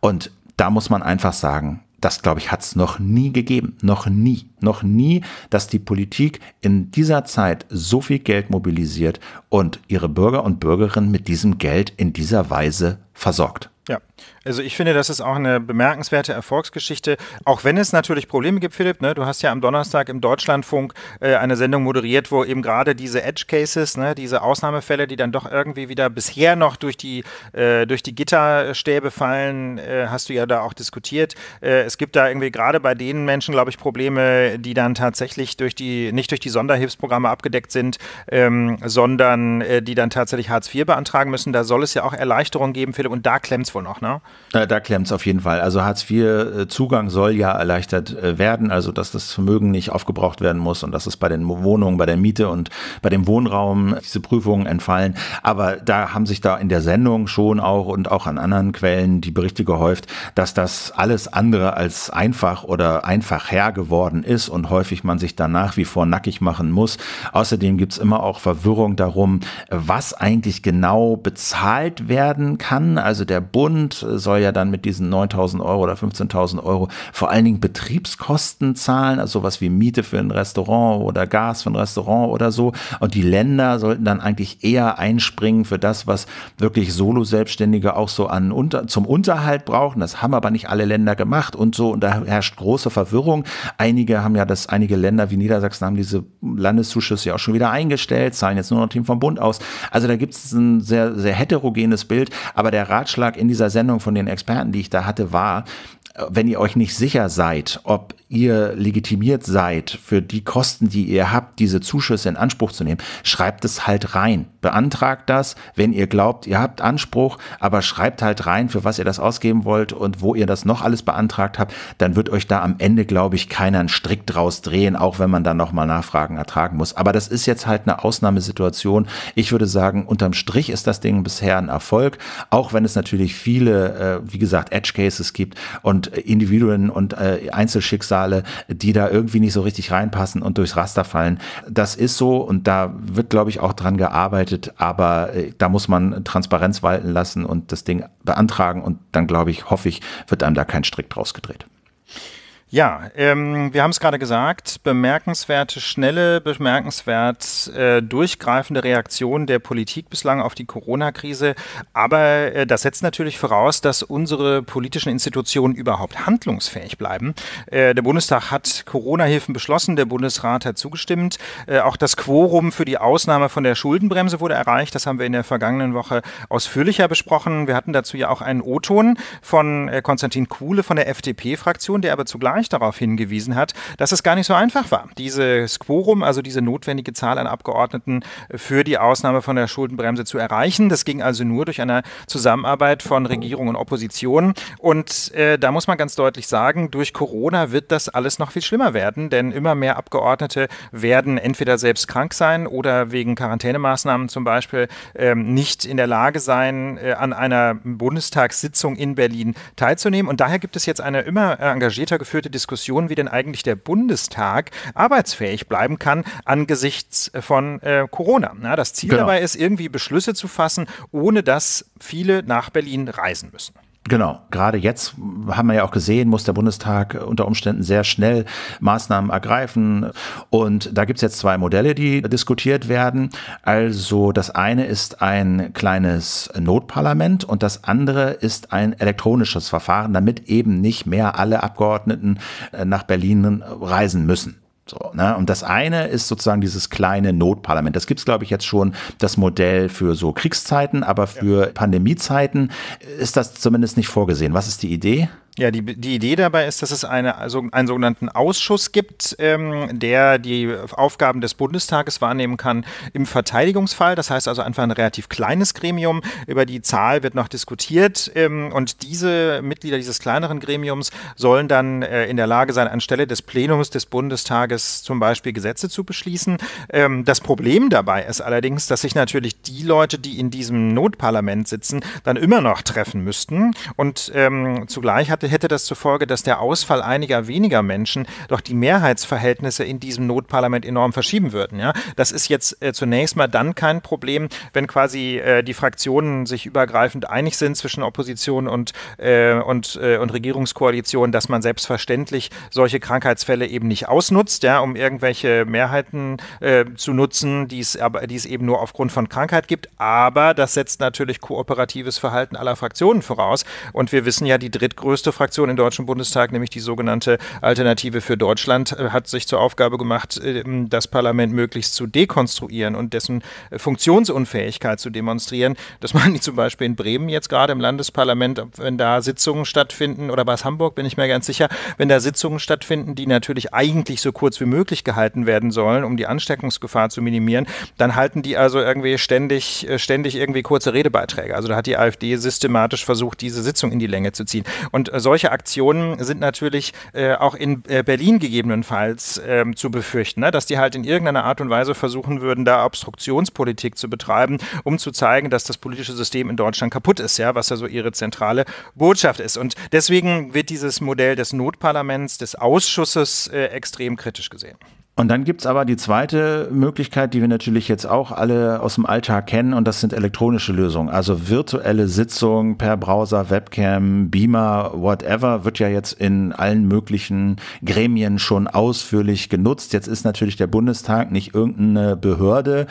Und da muss man einfach sagen, das, glaube ich, hat es noch nie gegeben. Noch nie. Noch nie, dass die Politik in dieser Zeit so viel Geld mobilisiert und ihre Bürger und Bürgerinnen mit diesem Geld in dieser Weise versorgt. Ja, also ich finde, das ist auch eine bemerkenswerte Erfolgsgeschichte, auch wenn es natürlich Probleme gibt, Philipp. Ne? Du hast ja am Donnerstag im Deutschlandfunk äh, eine Sendung moderiert, wo eben gerade diese Edge Cases, ne, diese Ausnahmefälle, die dann doch irgendwie wieder bisher noch durch die, äh, durch die Gitterstäbe fallen, äh, hast du ja da auch diskutiert. Äh, es gibt da irgendwie gerade bei den Menschen, glaube ich, Probleme, die dann tatsächlich durch die, nicht durch die Sonderhilfsprogramme abgedeckt sind, ähm, sondern äh, die dann tatsächlich Hartz IV beantragen müssen. Da soll es ja auch Erleichterungen geben, Philipp, und da klemmt es wohl noch, ne? Da klemmt es auf jeden Fall. Also Hartz-IV-Zugang äh, soll ja erleichtert äh, werden, also dass das Vermögen nicht aufgebraucht werden muss und dass es bei den Wohnungen, bei der Miete und bei dem Wohnraum diese Prüfungen entfallen. Aber da haben sich da in der Sendung schon auch und auch an anderen Quellen die Berichte gehäuft, dass das alles andere als einfach oder einfach her geworden ist und häufig man sich da nach wie vor nackig machen muss. Außerdem gibt es immer auch Verwirrung darum, was eigentlich genau bezahlt werden kann. Also der Bund Land äh, soll ja dann mit diesen 9.000 Euro oder 15.000 Euro vor allen Dingen Betriebskosten zahlen, also sowas wie Miete für ein Restaurant oder Gas für ein Restaurant oder so. Und die Länder sollten dann eigentlich eher einspringen für das, was wirklich Solo-Selbstständige auch so an unter, zum Unterhalt brauchen. Das haben aber nicht alle Länder gemacht und so. Und da herrscht große Verwirrung. Einige haben ja das, einige Länder wie Niedersachsen haben diese Landeszuschüsse ja auch schon wieder eingestellt, zahlen jetzt nur noch Team vom Bund aus. Also da gibt es ein sehr, sehr heterogenes Bild. Aber der Ratschlag in dieser Sendung Sendung von den Experten, die ich da hatte, war, äh, wenn ihr euch nicht sicher seid, ob ihr legitimiert seid, für die Kosten, die ihr habt, diese Zuschüsse in Anspruch zu nehmen, schreibt es halt rein beantragt das, wenn ihr glaubt, ihr habt Anspruch, aber schreibt halt rein, für was ihr das ausgeben wollt und wo ihr das noch alles beantragt habt, dann wird euch da am Ende, glaube ich, keiner einen Strick draus drehen, auch wenn man dann nochmal Nachfragen ertragen muss. Aber das ist jetzt halt eine Ausnahmesituation. Ich würde sagen, unterm Strich ist das Ding bisher ein Erfolg, auch wenn es natürlich viele, äh, wie gesagt, Edge Cases gibt und Individuen und äh, Einzelschicksale, die da irgendwie nicht so richtig reinpassen und durchs Raster fallen. Das ist so und da wird, glaube ich, auch dran gearbeitet bedeutet, aber äh, da muss man Transparenz walten lassen und das Ding beantragen und dann glaube ich, hoffe ich, wird einem da kein Strick draus gedreht. Ja, ähm, wir haben es gerade gesagt, bemerkenswerte, schnelle, bemerkenswert äh, durchgreifende Reaktion der Politik bislang auf die Corona-Krise. Aber äh, das setzt natürlich voraus, dass unsere politischen Institutionen überhaupt handlungsfähig bleiben. Äh, der Bundestag hat Corona-Hilfen beschlossen, der Bundesrat hat zugestimmt. Äh, auch das Quorum für die Ausnahme von der Schuldenbremse wurde erreicht. Das haben wir in der vergangenen Woche ausführlicher besprochen. Wir hatten dazu ja auch einen O-Ton von äh, Konstantin Kuhle von der FDP-Fraktion, der aber zugleich Streich darauf hingewiesen hat, dass es gar nicht so einfach war, dieses Quorum, also diese notwendige Zahl an Abgeordneten äh, für die Ausnahme von der Schuldenbremse zu erreichen. Das ging also nur durch eine Zusammenarbeit von Regierung und Opposition. Und äh, da muss man ganz deutlich sagen, durch Corona wird das alles noch viel schlimmer werden, denn immer mehr Abgeordnete werden entweder selbst krank sein oder wegen Quarantänemaßnahmen zum Beispiel ähm, nicht in der Lage sein, äh, an einer Bundestagssitzung in Berlin teilzunehmen. Und daher gibt es jetzt eine immer äh, engagierter geführte Diskussion, wie denn eigentlich der Bundestag arbeitsfähig bleiben kann angesichts äh, von äh, Corona. Na, das Ziel genau. dabei ist, irgendwie Beschlüsse zu fassen, ohne dass viele nach Berlin reisen müssen. Genau, gerade jetzt haben wir ja auch gesehen, muss der Bundestag unter Umständen sehr schnell Maßnahmen ergreifen. Und da gibt es jetzt zwei Modelle, die diskutiert werden. Also das eine ist ein kleines Notparlament und das andere ist ein elektronisches Verfahren, damit eben nicht mehr alle Abgeordneten äh, nach Berlin reisen müssen. So, ne? Und das eine ist sozusagen dieses kleine Notparlament. Das gibt es, glaube ich, jetzt schon das Modell für so Kriegszeiten, aber für ja. Pandemiezeiten ist das zumindest nicht vorgesehen. Was ist die Idee? Ja, die, die Idee dabei ist, dass es eine, also einen sogenannten Ausschuss gibt, ähm, der die Aufgaben des Bundestages wahrnehmen kann im Verteidigungsfall. Das heißt also einfach ein relativ kleines Gremium. Über die Zahl wird noch diskutiert. Ähm, und diese Mitglieder dieses kleineren Gremiums sollen dann äh, in der Lage sein, anstelle des Plenums des Bundestages zum Beispiel Gesetze zu beschließen. Ähm, das Problem dabei ist allerdings, dass sich natürlich die Leute, die in diesem Notparlament sitzen, dann immer noch treffen müssten. Und ähm, zugleich hat hatte, hätte das zur Folge, dass der Ausfall einiger weniger Menschen doch die Mehrheitsverhältnisse in diesem Notparlament enorm verschieben würden. Ja? Das ist jetzt äh, zunächst mal dann kein Problem, wenn quasi äh, die Fraktionen sich übergreifend einig sind zwischen Opposition und, äh, und, äh, und Regierungskoalition, dass man selbstverständlich solche Krankheitsfälle eben nicht ausnutzt, ja, um irgendwelche Mehrheiten äh, zu nutzen, die es eben nur aufgrund von Krankheit gibt. Aber das setzt natürlich kooperatives Verhalten aller Fraktionen voraus. Und wir wissen ja, die drittgrößte Fraktion im Deutschen Bundestag, nämlich die sogenannte Alternative für Deutschland, äh, hat sich zur Aufgabe gemacht, äh, das Parlament möglichst zu dekonstruieren und dessen äh, Funktionsunfähigkeit zu demonstrieren. Das machen die zum Beispiel in Bremen jetzt gerade im Landesparlament, wenn da Sitzungen stattfinden oder was Hamburg, bin ich mir ganz sicher, wenn da Sitzungen stattfinden, die natürlich eigentlich so kurz wie möglich gehalten werden sollen, um die Ansteckungsgefahr zu minimieren, dann halten die also irgendwie ständig, ständig irgendwie kurze Redebeiträge. Also da hat die AfD systematisch versucht, diese Sitzung in die Länge zu ziehen. Und solche Aktionen sind natürlich äh, auch in äh, Berlin gegebenenfalls ähm, zu befürchten, ne? dass die halt in irgendeiner Art und Weise versuchen würden, da Obstruktionspolitik zu betreiben, um zu zeigen, dass das politische System in Deutschland kaputt ist, ja, was ja so ihre zentrale Botschaft ist. Und deswegen wird dieses Modell des Notparlaments, des Ausschusses äh, extrem kritisch gesehen. Und dann gibt's aber die zweite Möglichkeit, die wir natürlich jetzt auch alle aus dem Alltag kennen, und das sind elektronische Lösungen. Also virtuelle Sitzungen per Browser, Webcam, Beamer, whatever, wird ja jetzt in allen möglichen Gremien schon ausführlich genutzt. Jetzt ist natürlich der Bundestag nicht irgendeine Behörde,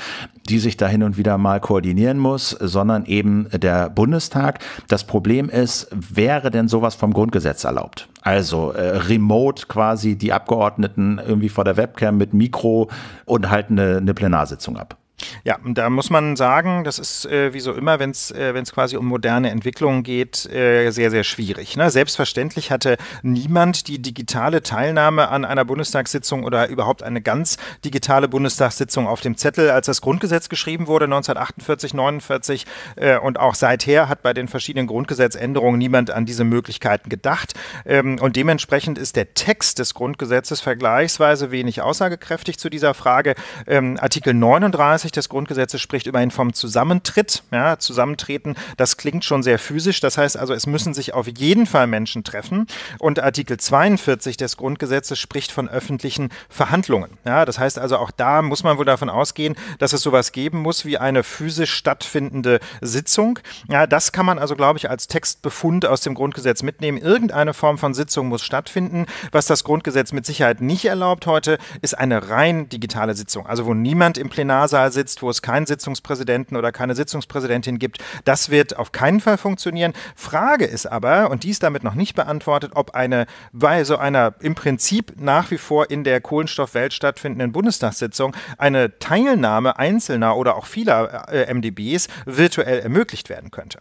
die sich da hin und wieder mal koordinieren muss, sondern eben der Bundestag. Das Problem ist, wäre denn sowas vom Grundgesetz erlaubt? Also äh, remote quasi die Abgeordneten irgendwie vor der Webcam mit Mikro und halten eine, eine Plenarsitzung ab. Ja, da muss man sagen, das ist äh, wie so immer, wenn es äh, wenn's quasi um moderne Entwicklungen geht, äh, sehr, sehr schwierig. Ne? Selbstverständlich hatte niemand die digitale Teilnahme an einer Bundestagssitzung oder überhaupt eine ganz digitale Bundestagssitzung auf dem Zettel, als das Grundgesetz geschrieben wurde 1948, 49 äh, und auch seither hat bei den verschiedenen Grundgesetzänderungen niemand an diese Möglichkeiten gedacht. Ähm, und dementsprechend ist der Text des Grundgesetzes vergleichsweise wenig aussagekräftig zu dieser Frage. Ähm, Artikel 39 20 des Grundgesetzes spricht immerhin vom Zusammentritt. Ja, zusammentreten, das klingt schon sehr physisch. Das heißt also, es müssen sich auf jeden Fall Menschen treffen. Und Artikel 42 des Grundgesetzes spricht von öffentlichen Verhandlungen. Ja, das heißt also, auch da muss man wohl davon ausgehen, dass es sowas geben muss wie eine physisch stattfindende Sitzung. Ja, das kann man also, glaube ich, als Textbefund aus dem Grundgesetz mitnehmen. Irgendeine Form von Sitzung muss stattfinden. Was das Grundgesetz mit Sicherheit nicht erlaubt heute, ist eine rein digitale Sitzung. Also, wo niemand im Plenarsaal sitzt, wo es keinen Sitzungspräsidenten oder keine Sitzungspräsidentin gibt. Das wird auf keinen Fall funktionieren. Frage ist aber, und die ist damit noch nicht beantwortet, ob eine bei so einer im Prinzip nach wie vor in der Kohlenstoffwelt stattfindenden Bundestagssitzung eine Teilnahme einzelner oder auch vieler äh, MDBs virtuell ermöglicht werden könnte.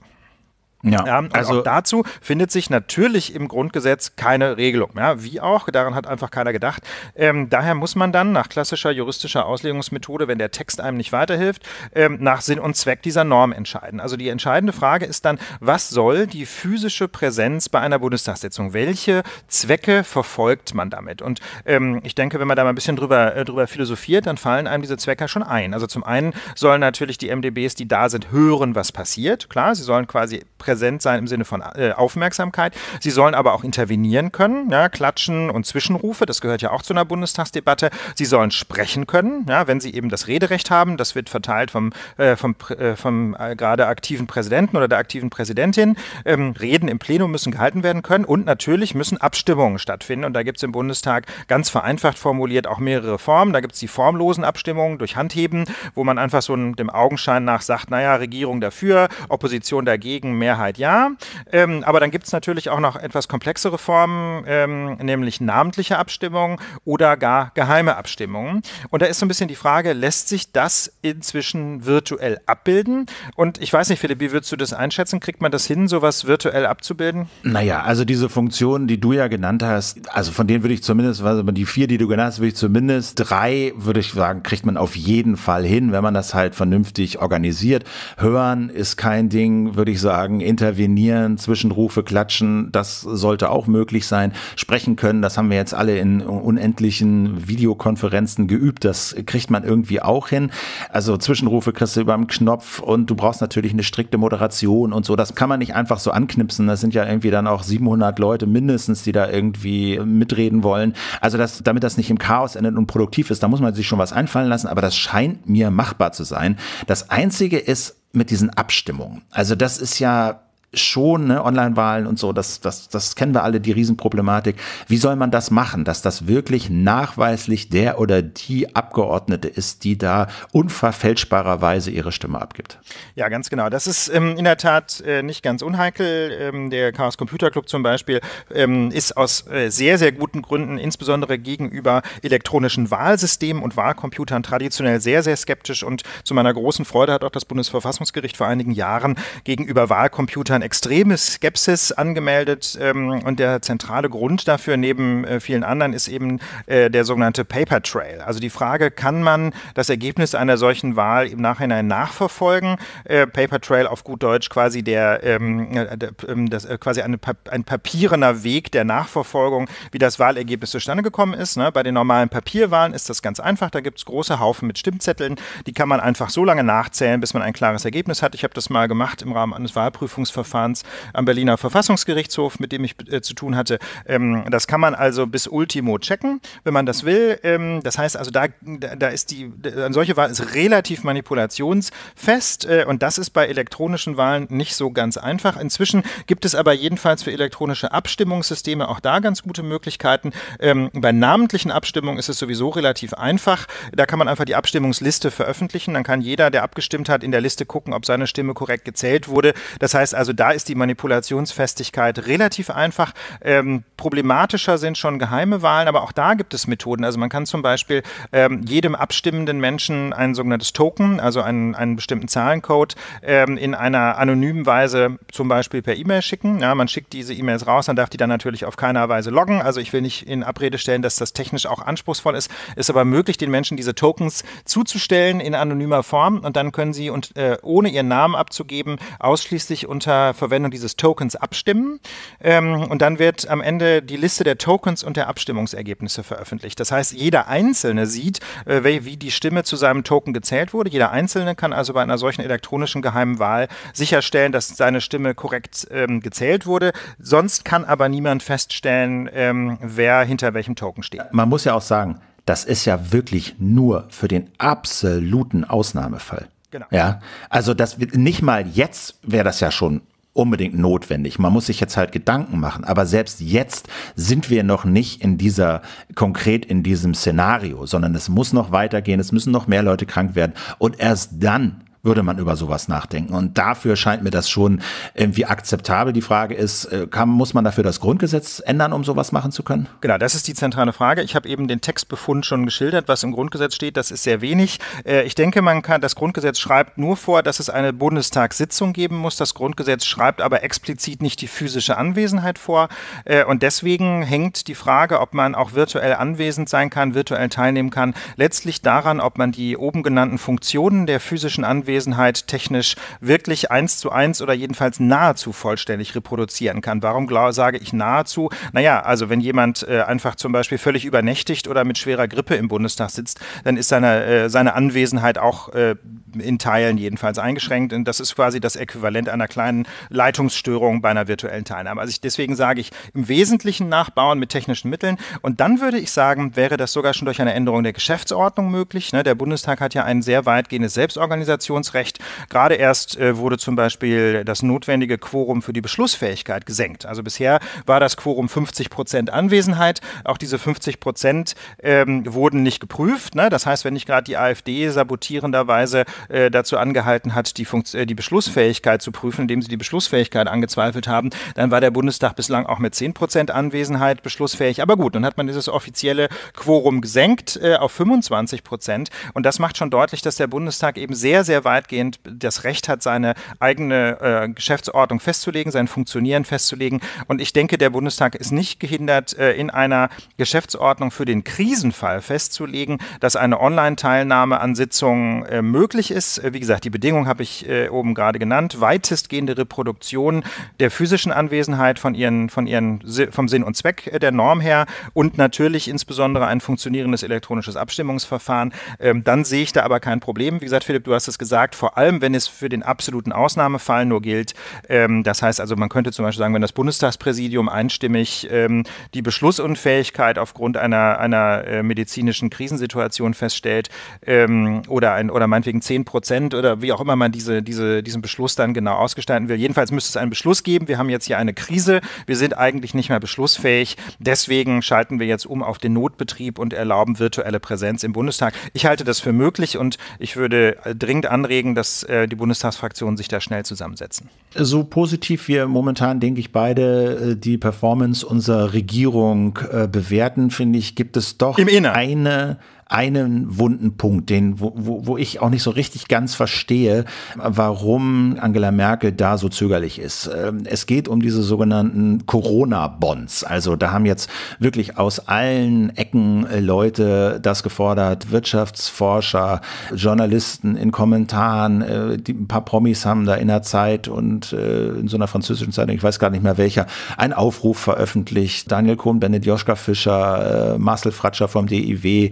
Ja, ja also, also dazu findet sich natürlich im Grundgesetz keine Regelung. Ja, wie auch, daran hat einfach keiner gedacht. Ähm, daher muss man dann nach klassischer juristischer Auslegungsmethode, wenn der Text einem nicht weiterhilft, ähm, nach Sinn und Zweck dieser Norm entscheiden. Also die entscheidende Frage ist dann, was soll die physische Präsenz bei einer Bundestagssitzung? Welche Zwecke verfolgt man damit? Und ähm, ich denke, wenn man da mal ein bisschen drüber, äh, drüber philosophiert, dann fallen einem diese Zwecke schon ein. Also zum einen sollen natürlich die MDBs, die da sind, hören, was passiert. Klar, sie sollen quasi präsentieren präsent sein im Sinne von äh, Aufmerksamkeit. Sie sollen aber auch intervenieren können, ja, klatschen und Zwischenrufe, das gehört ja auch zu einer Bundestagsdebatte. Sie sollen sprechen können, ja, wenn sie eben das Rederecht haben. Das wird verteilt vom, äh, vom, äh, vom äh, gerade aktiven Präsidenten oder der aktiven Präsidentin. Ähm, Reden im Plenum müssen gehalten werden können und natürlich müssen Abstimmungen stattfinden. Und da gibt es im Bundestag ganz vereinfacht formuliert auch mehrere Formen. Da gibt es die formlosen Abstimmungen durch Handheben, wo man einfach so dem Augenschein nach sagt, naja, Regierung dafür, Opposition dagegen, Mehrheit Mehrheit ja. Ähm, aber dann gibt es natürlich auch noch etwas komplexere Formen, ähm, nämlich namentliche Abstimmungen oder gar geheime Abstimmungen. Und da ist so ein bisschen die Frage, lässt sich das inzwischen virtuell abbilden? Und ich weiß nicht, Philipp, wie würdest du das einschätzen? Kriegt man das hin, sowas virtuell abzubilden? Naja, also diese Funktionen, die du ja genannt hast, also von denen würde ich zumindest, also die vier, die du genannt hast, würde ich zumindest drei, würde ich sagen, kriegt man auf jeden Fall hin, wenn man das halt vernünftig organisiert. Hören ist kein Ding, würde ich sagen intervenieren, Zwischenrufe klatschen, das sollte auch möglich sein. Sprechen können, das haben wir jetzt alle in unendlichen Videokonferenzen geübt, das kriegt man irgendwie auch hin. Also Zwischenrufe kriegst du beim Knopf und du brauchst natürlich eine strikte Moderation und so. Das kann man nicht einfach so anknipsen. Das sind ja irgendwie dann auch 700 Leute mindestens, die da irgendwie mitreden wollen. Also das, damit das nicht im Chaos endet und produktiv ist, da muss man sich schon was einfallen lassen. Aber das scheint mir machbar zu sein. Das Einzige ist, mit diesen Abstimmungen. Also das ist ja schon, ne, Online-Wahlen und so, das, das, das kennen wir alle, die Riesenproblematik. Wie soll man das machen, dass das wirklich nachweislich der oder die Abgeordnete ist, die da unverfälschbarerweise ihre Stimme abgibt? Ja, ganz genau. Das ist ähm, in der Tat äh, nicht ganz unheikel. Ähm, der Chaos Computer Club zum Beispiel ähm, ist aus äh, sehr, sehr guten Gründen, insbesondere gegenüber elektronischen Wahlsystemen und Wahlcomputern traditionell sehr, sehr skeptisch und zu meiner großen Freude hat auch das Bundesverfassungsgericht vor einigen Jahren gegenüber Wahlcomputern dann extreme Skepsis angemeldet. Ähm, und der zentrale Grund dafür, neben äh, vielen anderen, ist eben äh, der sogenannte Paper Trail. Also die Frage, kann man das Ergebnis einer solchen Wahl im Nachhinein nachverfolgen? Äh, Paper Trail auf gut Deutsch quasi der, ähm, äh, der ähm, das, äh, quasi eine, ein papierener Weg der Nachverfolgung, wie das Wahlergebnis zustande gekommen ist. Ne? Bei den normalen Papierwahlen ist das ganz einfach. Da gibt es große Haufen mit Stimmzetteln. Die kann man einfach so lange nachzählen, bis man ein klares Ergebnis hat. Ich habe das mal gemacht im Rahmen eines Wahlprüfungsverfahrens Verfahrens am Berliner Verfassungsgerichtshof, mit dem ich äh, zu tun hatte. Ähm, das kann man also bis Ultimo checken, wenn man das will. Ähm, das heißt also, da, da ist die, an solche Wahl ist relativ manipulationsfest äh, und das ist bei elektronischen Wahlen nicht so ganz einfach. Inzwischen gibt es aber jedenfalls für elektronische Abstimmungssysteme auch da ganz gute Möglichkeiten. Ähm, bei namentlichen Abstimmungen ist es sowieso relativ einfach. Da kann man einfach die Abstimmungsliste veröffentlichen. Dann kann jeder, der abgestimmt hat, in der Liste gucken, ob seine Stimme korrekt gezählt wurde. Das heißt also, da ist die Manipulationsfestigkeit relativ einfach. Ähm, problematischer sind schon geheime Wahlen, aber auch da gibt es Methoden. Also man kann zum Beispiel ähm, jedem abstimmenden Menschen ein sogenanntes Token, also einen, einen bestimmten Zahlencode, ähm, in einer anonymen Weise zum Beispiel per E-Mail schicken. Ja, man schickt diese E-Mails raus, dann darf die dann natürlich auf keiner Weise loggen. Also ich will nicht in Abrede stellen, dass das technisch auch anspruchsvoll ist. Ist aber möglich, den Menschen diese Tokens zuzustellen in anonymer Form und dann können sie und äh, ohne ihren Namen abzugeben ausschließlich unter Verwendung dieses Tokens abstimmen. Ähm, und dann wird am Ende die Liste der Tokens und der Abstimmungsergebnisse veröffentlicht. Das heißt, jeder Einzelne sieht, äh, wie die Stimme zu seinem Token gezählt wurde. Jeder Einzelne kann also bei einer solchen elektronischen geheimen Wahl sicherstellen, dass seine Stimme korrekt ähm, gezählt wurde. Sonst kann aber niemand feststellen, ähm, wer hinter welchem Token steht. Man muss ja auch sagen, das ist ja wirklich nur für den absoluten Ausnahmefall. Genau. Ja, also das nicht mal jetzt wäre das ja schon unbedingt notwendig. Man muss sich jetzt halt Gedanken machen. Aber selbst jetzt sind wir noch nicht in dieser, konkret in diesem Szenario, sondern es muss noch weitergehen, es müssen noch mehr Leute krank werden. Und erst dann würde man über sowas nachdenken. Und dafür scheint mir das schon irgendwie akzeptabel. Die Frage ist, äh, kann, muss man dafür das Grundgesetz ändern, um sowas machen zu können? Genau, das ist die zentrale Frage. Ich habe eben den Textbefund schon geschildert, was im Grundgesetz steht. Das ist sehr wenig. Äh, ich denke, man kann, das Grundgesetz schreibt nur vor, dass es eine Bundestagssitzung geben muss. Das Grundgesetz schreibt aber explizit nicht die physische Anwesenheit vor. Äh, und deswegen hängt die Frage, ob man auch virtuell anwesend sein kann, virtuell teilnehmen kann, letztlich daran, ob man die oben genannten Funktionen der physischen Anwesenheit Anwesenheit technisch wirklich eins zu eins oder jedenfalls nahezu vollständig reproduzieren kann. Warum sage ich nahezu? Naja, also wenn jemand äh, einfach zum Beispiel völlig übernächtigt oder mit schwerer Grippe im Bundestag sitzt, dann ist seine, äh, seine Anwesenheit auch äh, in Teilen jedenfalls eingeschränkt. Und das ist quasi das Äquivalent einer kleinen Leitungsstörung bei einer virtuellen Teilnahme. Also ich, deswegen sage ich im Wesentlichen nachbauen mit technischen Mitteln. Und dann würde ich sagen, wäre das sogar schon durch eine Änderung der Geschäftsordnung möglich. Ne? Der Bundestag hat ja ein sehr weitgehendes Selbstorganisation Koalitionsrecht. Gerade erst äh, wurde zum Beispiel das notwendige Quorum für die Beschlussfähigkeit gesenkt. Also bisher war das Quorum 50 Prozent Anwesenheit. Auch diese 50 Prozent ähm, wurden nicht geprüft. Ne? Das heißt, wenn nicht gerade die AfD sabotierenderweise äh, dazu angehalten hat, die, Funkt äh, die Beschlussfähigkeit zu prüfen, indem sie die Beschlussfähigkeit angezweifelt haben, dann war der Bundestag bislang auch mit 10 Prozent Anwesenheit beschlussfähig. Aber gut, dann hat man dieses offizielle Quorum gesenkt äh, auf 25 Prozent. Und das macht schon deutlich, dass der Bundestag eben sehr, sehr weit weitgehend das Recht hat, seine eigene äh, Geschäftsordnung festzulegen, sein Funktionieren festzulegen. Und ich denke, der Bundestag ist nicht gehindert, äh, in einer Geschäftsordnung für den Krisenfall festzulegen, dass eine Online-Teilnahme an Sitzungen äh, möglich ist. Äh, wie gesagt, die Bedingung habe ich äh, oben gerade genannt. Weitestgehende Reproduktion der physischen Anwesenheit von ihren, von ihren, vom Sinn und Zweck äh, der Norm her und natürlich insbesondere ein funktionierendes elektronisches Abstimmungsverfahren. Ähm, dann sehe ich da aber kein Problem. Wie gesagt, Philipp, du hast es gesagt gesagt, vor allem wenn es für den absoluten Ausnahmefall nur gilt. Ähm, das heißt also, man könnte zum Beispiel sagen, wenn das Bundestagspräsidium einstimmig ähm, die Beschlussunfähigkeit aufgrund einer, einer äh, medizinischen Krisensituation feststellt ähm, oder, ein, oder meinetwegen 10 Prozent oder wie auch immer man diese, diese, diesen Beschluss dann genau ausgestalten will. Jedenfalls müsste es einen Beschluss geben. Wir haben jetzt hier eine Krise. Wir sind eigentlich nicht mehr beschlussfähig. Deswegen schalten wir jetzt um auf den Notbetrieb und erlauben virtuelle Präsenz im Bundestag. Ich halte das für möglich und ich würde dringend anregen, anregen, dass äh, die Bundestagsfraktionen sich da schnell zusammensetzen. So positiv wir momentan, denke ich, beide äh, die Performance unserer Regierung äh, bewerten, finde ich, gibt es doch eine einen wunden Punkt, den, wo, wo, wo ich auch nicht so richtig ganz verstehe, warum Angela Merkel da so zögerlich ist. Ähm, es geht um diese sogenannten Corona-Bonds. Also da haben jetzt wirklich aus allen Ecken äh, Leute das gefordert. Wirtschaftsforscher, Journalisten in Kommentaren, äh, die, ein paar Promis haben da in der Zeit und äh, in so einer französischen Zeitung, ich weiß gar nicht mehr welcher, einen Aufruf veröffentlicht. Daniel Kohn, Bennett Joschka Fischer, Marcel Fratscher vom DIW,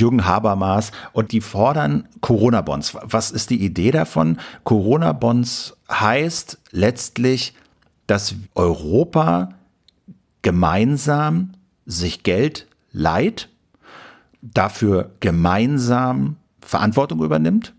Jürgen Habermas und die fordern Corona-Bonds. Was ist die Idee davon? Corona-Bonds heißt letztlich, dass Europa gemeinsam sich Geld leiht, dafür gemeinsam Verantwortung übernimmt,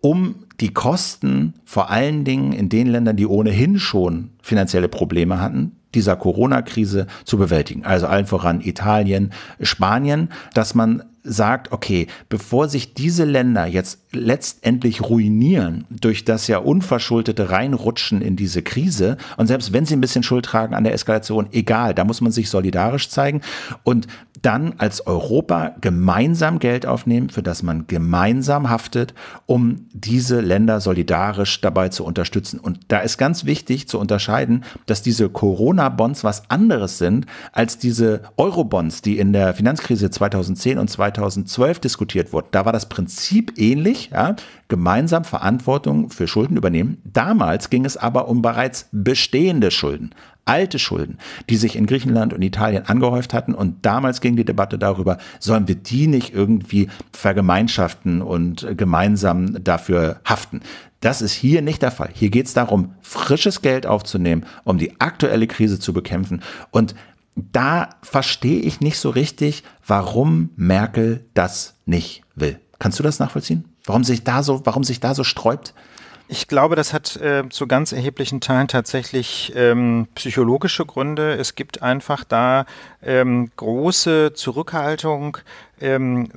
um die Kosten vor allen Dingen in den Ländern, die ohnehin schon finanzielle Probleme hatten, dieser Corona-Krise zu bewältigen. Also allen voran Italien, Spanien, dass man sagt, okay, bevor sich diese Länder jetzt letztendlich ruinieren durch das ja unverschuldete Reinrutschen in diese Krise und selbst wenn sie ein bisschen Schuld tragen an der Eskalation, egal, da muss man sich solidarisch zeigen und dann als Europa gemeinsam Geld aufnehmen, für das man gemeinsam haftet, um diese Länder solidarisch dabei zu unterstützen. Und da ist ganz wichtig zu unterscheiden, dass diese Corona-Bonds was anderes sind als diese Euro-Bonds, die in der Finanzkrise 2010 und 2011 2012 diskutiert wurde. Da war das Prinzip ähnlich, ja, gemeinsam Verantwortung für Schulden übernehmen. Damals ging es aber um bereits bestehende Schulden, alte Schulden, die sich in Griechenland und Italien angehäuft hatten. Und damals ging die Debatte darüber, sollen wir die nicht irgendwie vergemeinschaften und gemeinsam dafür haften. Das ist hier nicht der Fall. Hier geht es darum, frisches Geld aufzunehmen, um die aktuelle Krise zu bekämpfen. Und da verstehe ich nicht so richtig, warum Merkel das nicht will. Kannst du das nachvollziehen? Warum sich da so, warum sich da so sträubt? Ich glaube, das hat äh, zu ganz erheblichen Teilen tatsächlich ähm, psychologische Gründe. Es gibt einfach da ähm, große Zurückhaltung ähm,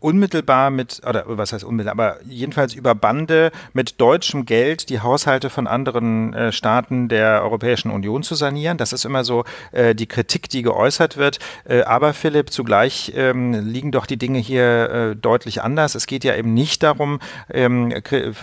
unmittelbar mit, oder was heißt unmittelbar, aber jedenfalls über Bande mit deutschem Geld die Haushalte von anderen äh, Staaten der Europäischen Union zu sanieren. Das ist immer so äh, die Kritik, die geäußert wird. Äh, aber Philipp, zugleich ähm, liegen doch die Dinge hier äh, deutlich anders. Es geht ja eben nicht darum, ähm,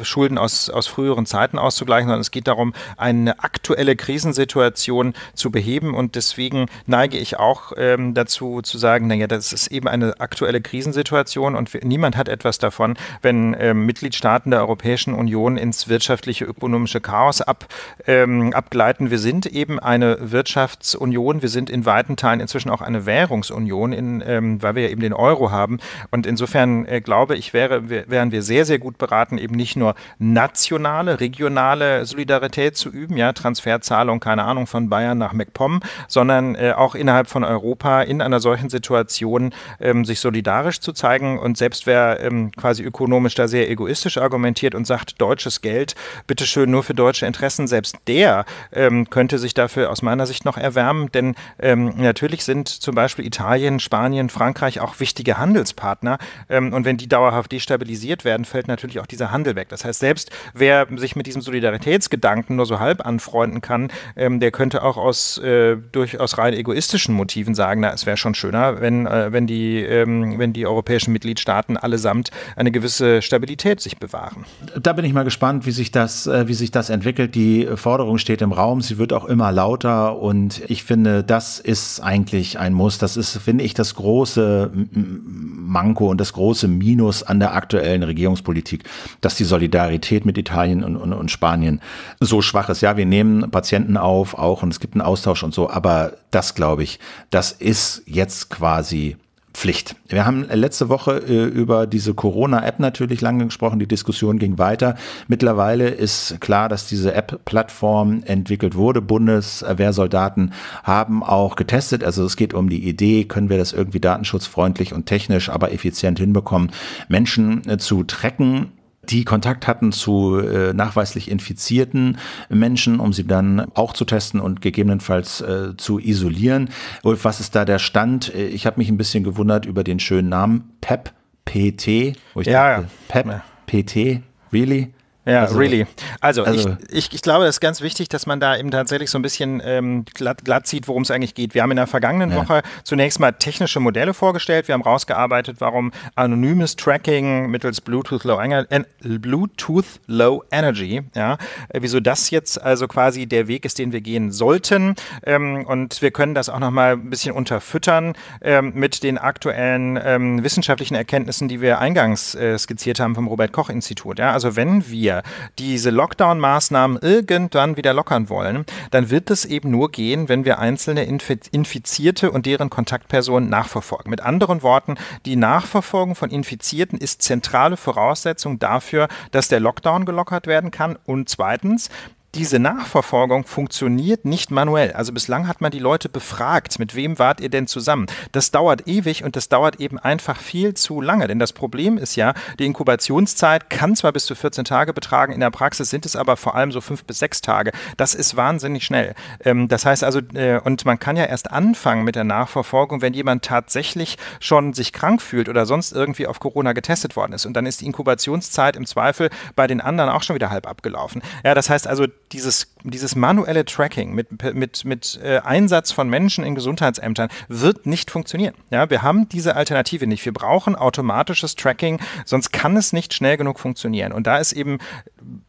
Schulden aus, aus früheren Zeiten auszugleichen, sondern es geht darum, eine aktuelle Krisensituation zu beheben. Und deswegen neige ich auch ähm, dazu zu sagen, naja, das ist eben eine aktuelle aktuelle Krisensituation und niemand hat etwas davon, wenn ähm, Mitgliedstaaten der Europäischen Union ins wirtschaftliche, ökonomische Chaos ab, ähm, abgleiten. Wir sind eben eine Wirtschaftsunion, wir sind in weiten Teilen inzwischen auch eine Währungsunion, in, ähm, weil wir ja eben den Euro haben. Und insofern äh, glaube ich, wäre, wären wir sehr, sehr gut beraten, eben nicht nur nationale, regionale Solidarität zu üben, ja, Transferzahlung, keine Ahnung, von Bayern nach MacPom, sondern äh, auch innerhalb von Europa in einer solchen Situation ähm, sich sich solidarisch zu zeigen. Und selbst wer ähm, quasi ökonomisch da sehr egoistisch argumentiert und sagt, deutsches Geld, bitteschön nur für deutsche Interessen, selbst der ähm, könnte sich dafür aus meiner Sicht noch erwärmen. Denn ähm, natürlich sind zum Beispiel Italien, Spanien, Frankreich auch wichtige Handelspartner. Ähm, und wenn die dauerhaft destabilisiert werden, fällt natürlich auch dieser Handel weg. Das heißt, selbst wer sich mit diesem Solidaritätsgedanken nur so halb anfreunden kann, ähm, der könnte auch aus äh, durchaus rein egoistischen Motiven sagen, na, es wäre schon schöner, wenn, äh, wenn die äh, ähm, wenn die europäischen Mitgliedstaaten allesamt eine gewisse Stabilität sich bewahren. Da bin ich mal gespannt, wie sich das, äh, wie sich das entwickelt. Die Forderung steht im Raum, sie wird auch immer lauter und ich finde, das ist eigentlich ein Muss. Das ist, finde ich, das große Manko und das große Minus an der aktuellen Regierungspolitik, dass die Solidarität mit Italien und, und, und Spanien so schwach ist. Ja, wir nehmen Patienten auf, auch und es gibt einen Austausch und so, aber das glaube ich, das ist jetzt quasi Pflicht. Wir haben letzte Woche äh, über diese Corona-App natürlich lange gesprochen. Die Diskussion ging weiter. Mittlerweile ist klar, dass diese App-Plattform entwickelt wurde. Bundeswehrsoldaten haben auch getestet. Also es geht um die Idee, können wir das irgendwie datenschutzfreundlich und technisch, aber effizient hinbekommen, Menschen äh, zu tracken die Kontakt hatten zu äh, nachweislich infizierten Menschen, um sie dann auch zu testen und gegebenenfalls äh, zu isolieren. Ulf, was ist da der Stand? Äh, ich habe mich ein bisschen gewundert über den schönen Namen PEP PT, wo ich ja, dachte, ja. PEP ja. PT, really? Ja, also, really. Also, also ich, ich, ich, glaube, das ist ganz wichtig, dass man da eben tatsächlich so ein bisschen ähm, glatt, glatt sieht, worum es eigentlich geht. Wir haben in der vergangenen ja. Woche zunächst mal technische Modelle vorgestellt. Wir haben rausgearbeitet, warum anonymes Tracking mittels Bluetooth Low, en Bluetooth Low Energy, ja, äh, wieso das jetzt also quasi der Weg ist, den wir gehen sollten. Ähm, und wir können das auch nochmal ein bisschen unterfüttern ähm, mit den aktuellen ähm, wissenschaftlichen Erkenntnissen, die wir eingangs äh, skizziert haben vom Robert Koch Institut. Ja, also wenn wir diese Lockdown-Maßnahmen irgendwann wieder lockern wollen, dann wird es eben nur gehen, wenn wir einzelne Infizierte und deren Kontaktpersonen nachverfolgen. Mit anderen Worten, die Nachverfolgung von Infizierten ist zentrale Voraussetzung dafür, dass der Lockdown gelockert werden kann und zweitens, diese Nachverfolgung funktioniert nicht manuell. Also bislang hat man die Leute befragt, mit wem wart ihr denn zusammen? Das dauert ewig und das dauert eben einfach viel zu lange. Denn das Problem ist ja, die Inkubationszeit kann zwar bis zu 14 Tage betragen, in der Praxis sind es aber vor allem so fünf bis sechs Tage. Das ist wahnsinnig schnell. Ähm, das heißt also, äh, und man kann ja erst anfangen mit der Nachverfolgung, wenn jemand tatsächlich schon sich krank fühlt oder sonst irgendwie auf Corona getestet worden ist. Und dann ist die Inkubationszeit im Zweifel bei den anderen auch schon wieder halb abgelaufen. Ja, das heißt also, dieses dieses manuelle Tracking mit, mit, mit äh, Einsatz von Menschen in Gesundheitsämtern wird nicht funktionieren. Ja, wir haben diese Alternative nicht. Wir brauchen automatisches Tracking, sonst kann es nicht schnell genug funktionieren. Und da ist eben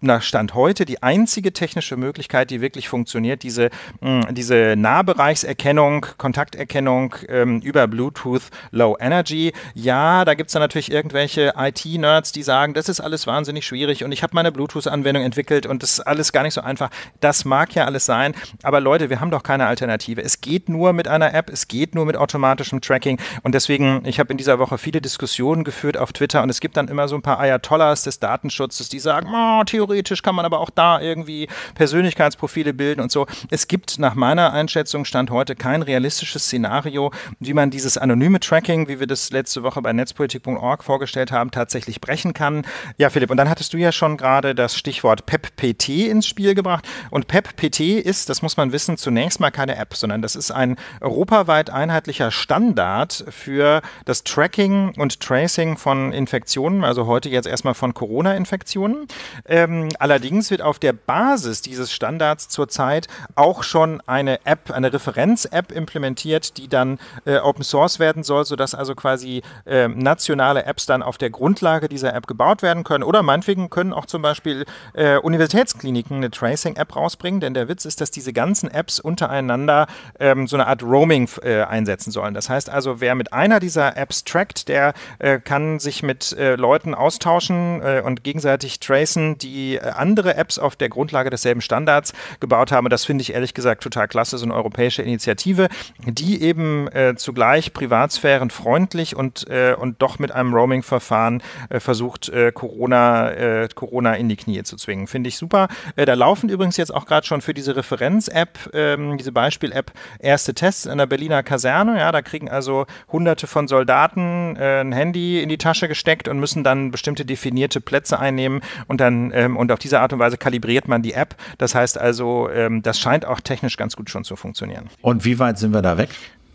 nach Stand heute die einzige technische Möglichkeit, die wirklich funktioniert, diese, mh, hm, diese Nahbereichserkennung, Kontakterkennung ähm, über Bluetooth Low Energy. Ja, da gibt es dann natürlich irgendwelche IT-Nerds, die sagen, das ist alles wahnsinnig schwierig und ich habe meine Bluetooth-Anwendung entwickelt und das ist alles gar nicht so einfach. Das das mag ja alles sein, aber Leute, wir haben doch keine Alternative. Es geht nur mit einer App, es geht nur mit automatischem Tracking und deswegen, ich habe in dieser Woche viele Diskussionen geführt auf Twitter und es gibt dann immer so ein paar Ayatollahs des Datenschutzes, die sagen, oh, theoretisch kann man aber auch da irgendwie Persönlichkeitsprofile bilden und so. Es gibt nach meiner Einschätzung Stand heute kein realistisches Szenario, wie man dieses anonyme Tracking, wie wir das letzte Woche bei netzpolitik.org vorgestellt haben, tatsächlich brechen kann. Ja, Philipp, und dann hattest du ja schon gerade das Stichwort PEPPT ins Spiel gebracht. Und PEP PT ist, das muss man wissen, zunächst mal keine App, sondern das ist ein europaweit einheitlicher Standard für das Tracking und Tracing von Infektionen, also heute jetzt erstmal von Corona-Infektionen. Ähm, allerdings wird auf der Basis dieses Standards zurzeit auch schon eine App, eine Referenz-App implementiert, die dann äh, Open Source werden soll, sodass also quasi äh, nationale Apps dann auf der Grundlage dieser App gebaut werden können. Oder meinetwegen können auch zum Beispiel äh, Universitätskliniken eine Tracing-App rausbringen, denn der Witz ist, dass diese ganzen Apps untereinander ähm, so eine Art Roaming äh, einsetzen sollen. Das heißt also, wer mit einer dieser Apps trackt, der äh, kann sich mit äh, Leuten austauschen äh, und gegenseitig tracen, die äh, andere Apps auf der Grundlage desselben Standards gebaut haben. Und das finde ich ehrlich gesagt total klasse, so eine europäische Initiative, die eben äh, zugleich privatsphärenfreundlich und, und doch mit einem Roaming-Verfahren versucht, Corona, Corona in die Knie zu zwingen. Finde ich super. da laufen übrigens jetzt jetzt auch gerade schon für diese Referenz-App, ähm, diese Beispiel-App, erste Tests in der Berliner Kaserne. Ja, da kriegen also hunderte von Soldaten äh, ein Handy in die Tasche gesteckt und müssen dann bestimmte definierte Plätze einnehmen und dann ähm, und auf diese Art und Weise kalibriert man die App. Das heißt also, ähm, das scheint auch technisch ganz gut schon zu funktionieren. Und wie weit sind wir da weg?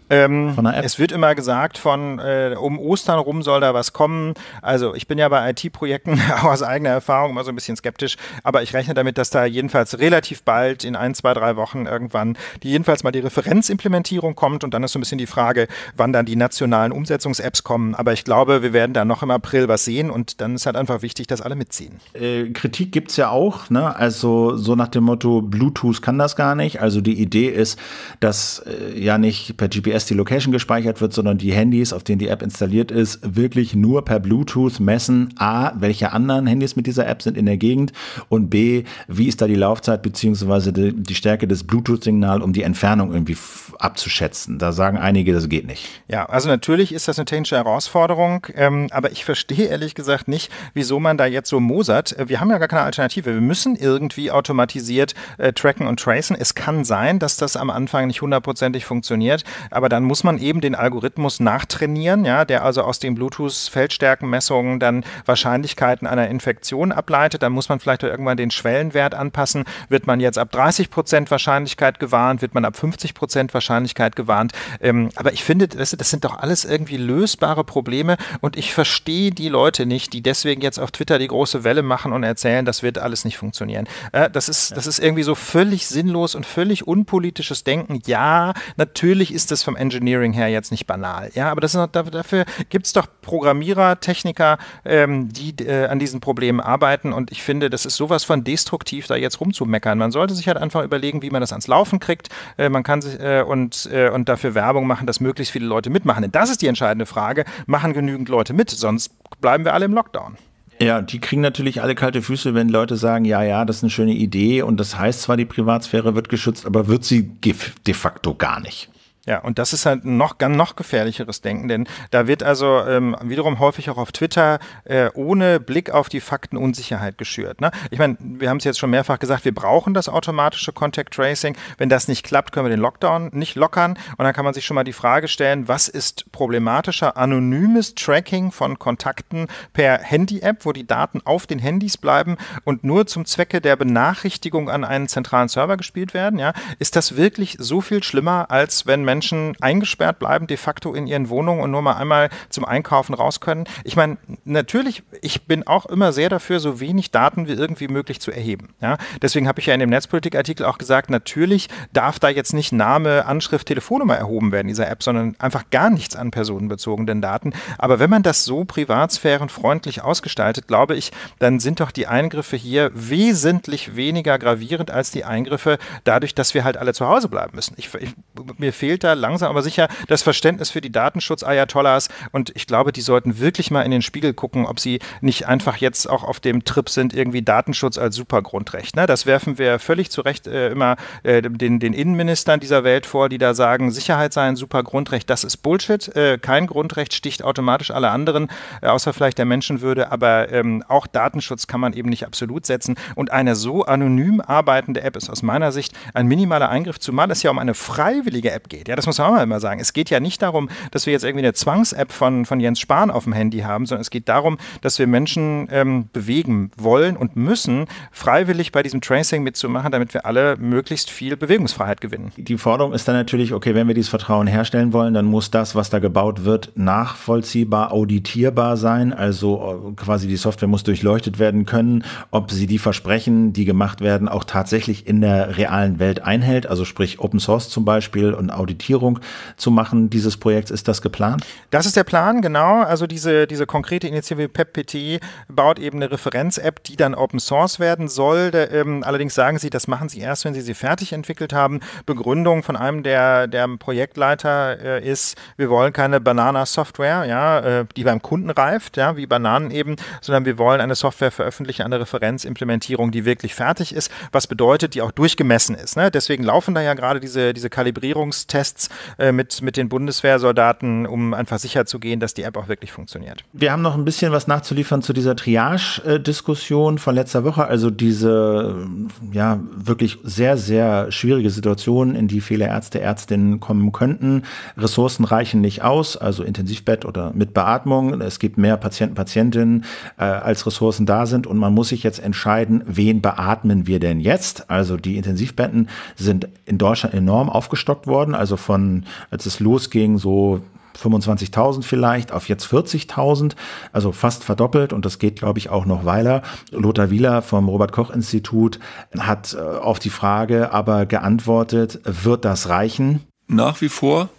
Ähm, es wird immer gesagt, von äh, um Ostern rum soll da was kommen. Also ich bin ja bei IT-Projekten aus eigener Erfahrung immer so ein bisschen skeptisch, aber ich rechne damit, dass da jedenfalls relativ bald in ein, zwei, drei Wochen irgendwann die jedenfalls mal die Referenzimplementierung kommt und dann ist so ein bisschen die Frage, wann dann die nationalen Umsetzungs-Apps kommen. Aber ich glaube, wir werden da noch im April was sehen und dann ist halt einfach wichtig, dass alle mitziehen. Äh, Kritik gibt es ja auch, ne? Also so nach dem Motto, Bluetooth kann das gar nicht. Also die Idee ist, dass äh, ja nicht per GPS dass die Location gespeichert wird, sondern die Handys, auf denen die App installiert ist, wirklich nur per Bluetooth messen, a, welche anderen Handys mit dieser App sind in der Gegend und b, wie ist da die Laufzeit bzw. Die, die, Stärke des Bluetooth-Signals, um die Entfernung irgendwie abzuschätzen. Da sagen einige, das geht nicht. Ja, also natürlich ist das eine technische Herausforderung, ähm, aber ich verstehe ehrlich gesagt nicht, wieso man da jetzt so mosert. Äh, wir haben ja gar keine Alternative. Wir müssen irgendwie automatisiert äh, tracken und tracen. Es kann sein, dass das am Anfang nicht hundertprozentig funktioniert, aber aber dann muss man eben den Algorithmus nachtrainieren, ja, der also aus den Bluetooth-Feldstärkenmessungen dann Wahrscheinlichkeiten einer Infektion ableitet. Dann muss man vielleicht irgendwann den Schwellenwert anpassen. Wird man jetzt ab 30 Prozent Wahrscheinlichkeit gewarnt? Wird man ab 50 Prozent Wahrscheinlichkeit gewarnt? Ähm, aber ich finde, das, das sind doch alles irgendwie lösbare Probleme und ich verstehe die Leute nicht, die deswegen jetzt auf Twitter die große Welle machen und erzählen, das wird alles nicht funktionieren. Äh, das, ist, das ist irgendwie so völlig sinnlos und völlig unpolitisches Denken. Ja, natürlich ist das für vom Engineering her jetzt nicht banal. Ja, aber das ist, dafür gibt es doch Programmierer, Techniker, ähm, die äh, an diesen Problemen arbeiten. Und ich finde, das ist sowas von destruktiv, da jetzt rumzumeckern. Man sollte sich halt einfach überlegen, wie man das ans Laufen kriegt. Äh, man kann sich äh, und, äh, und dafür Werbung machen, dass möglichst viele Leute mitmachen. Denn das ist die entscheidende Frage. Machen genügend Leute mit, sonst bleiben wir alle im Lockdown. Ja, die kriegen natürlich alle kalte Füße, wenn Leute sagen, ja, ja, das ist eine schöne Idee und das heißt zwar, die Privatsphäre wird geschützt, aber wird sie de facto gar nicht. Ja, und das ist halt noch ganz noch gefährlicheres Denken, denn da wird also ähm, wiederum häufig auch auf Twitter äh, ohne Blick auf die Fakten Unsicherheit geschürt. Ne? Ich meine, wir haben es jetzt schon mehrfach gesagt, wir brauchen das automatische Contact Tracing. Wenn das nicht klappt, können wir den Lockdown nicht lockern. Und dann kann man sich schon mal die Frage stellen, was ist problematischer? Anonymes Tracking von Kontakten per Handy-App, wo die Daten auf den Handys bleiben und nur zum Zwecke der Benachrichtigung an einen zentralen Server gespielt werden. Ja? Ist das wirklich so viel schlimmer, als wenn Menschen Menschen eingesperrt bleiben, de facto in ihren Wohnungen und nur mal einmal zum Einkaufen raus können. Ich meine, natürlich, ich bin auch immer sehr dafür, so wenig Daten wie irgendwie möglich zu erheben. Ja? Deswegen habe ich ja in dem Netzpolitik-Artikel auch gesagt, natürlich darf da jetzt nicht Name, Anschrift, Telefonnummer erhoben werden dieser App, sondern einfach gar nichts an personenbezogenen Daten. Aber wenn man das so privatsphärenfreundlich ausgestaltet, glaube ich, dann sind doch die Eingriffe hier wesentlich weniger gravierend als die Eingriffe dadurch, dass wir halt alle zu Hause bleiben müssen. Ich, ich, mir fehlt da langsam aber sicher das Verständnis für die Datenschutz-Ayatollahs und ich glaube, die sollten wirklich mal in den Spiegel gucken, ob sie nicht einfach jetzt auch auf dem Trip sind, irgendwie Datenschutz als Supergrundrecht. Ne? Das werfen wir völlig zu Recht äh, immer äh, den, den Innenministern dieser Welt vor, die da sagen, Sicherheit sei ein Supergrundrecht. Das ist Bullshit. Äh, kein Grundrecht sticht automatisch alle anderen, äh, außer vielleicht der Menschenwürde, aber ähm, auch Datenschutz kann man eben nicht absolut setzen. Und eine so anonym arbeitende App ist aus meiner Sicht ein minimaler Eingriff, zumal es ja um eine freiwillige App geht. Ja? Ja, das muss man auch mal immer sagen. Es geht ja nicht darum, dass wir jetzt irgendwie eine Zwangs-App von, von Jens Spahn auf dem Handy haben, sondern es geht darum, dass wir Menschen ähm, bewegen wollen und müssen, freiwillig bei diesem Tracing mitzumachen, damit wir alle möglichst viel Bewegungsfreiheit gewinnen. Die Forderung ist dann natürlich, okay, wenn wir dieses Vertrauen herstellen wollen, dann muss das, was da gebaut wird, nachvollziehbar, auditierbar sein. Also äh, quasi die Software muss durchleuchtet werden können, ob sie die Versprechen, die gemacht werden, auch tatsächlich in der realen Welt einhält. Also sprich Open Source zum Beispiel und auditiert Implementierung zu machen dieses Projekts. Ist das geplant? Das ist der Plan, genau. Also diese, diese konkrete Initiative PEPPT baut eben eine Referenz-App, die dann Open Source werden soll. Der, ähm, allerdings sagen sie, das machen sie erst, wenn sie sie fertig entwickelt haben. Begründung von einem der, der Projektleiter äh, ist, wir wollen keine Banana-Software, ja, äh, die beim Kunden reift, ja, wie Bananen eben, sondern wir wollen eine Software veröffentlichen, eine Referenzimplementierung, die wirklich fertig ist, was bedeutet, die auch durchgemessen ist. Ne? Deswegen laufen da ja gerade diese, diese Kalibrierungstests Tests äh, mit, mit den Bundeswehrsoldaten, um einfach sicher zu gehen, dass die App auch wirklich funktioniert. Wir haben noch ein bisschen was nachzuliefern zu dieser Triage-Diskussion von letzter Woche, also diese äh, ja wirklich sehr, sehr schwierige Situation, in die viele Ärzte, Ärztinnen kommen könnten. Ressourcen reichen nicht aus, also Intensivbett oder mit Beatmung. Es gibt mehr Patienten, Patientinnen, äh, als Ressourcen da sind und man muss sich jetzt entscheiden, wen beatmen wir denn jetzt? Also die Intensivbetten sind in Deutschland enorm aufgestockt worden, also von, als es losging, so 25.000 vielleicht auf jetzt 40.000, also fast verdoppelt und das geht, glaube ich, auch noch weiter. Lothar Wieler vom Robert Koch Institut hat äh, auf die Frage aber geantwortet, wird das reichen? Nach wie vor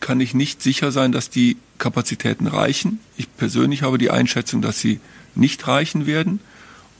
kann ich nicht sicher sein, dass die Kapazitäten reichen. Ich persönlich habe die Einschätzung, dass sie nicht reichen werden.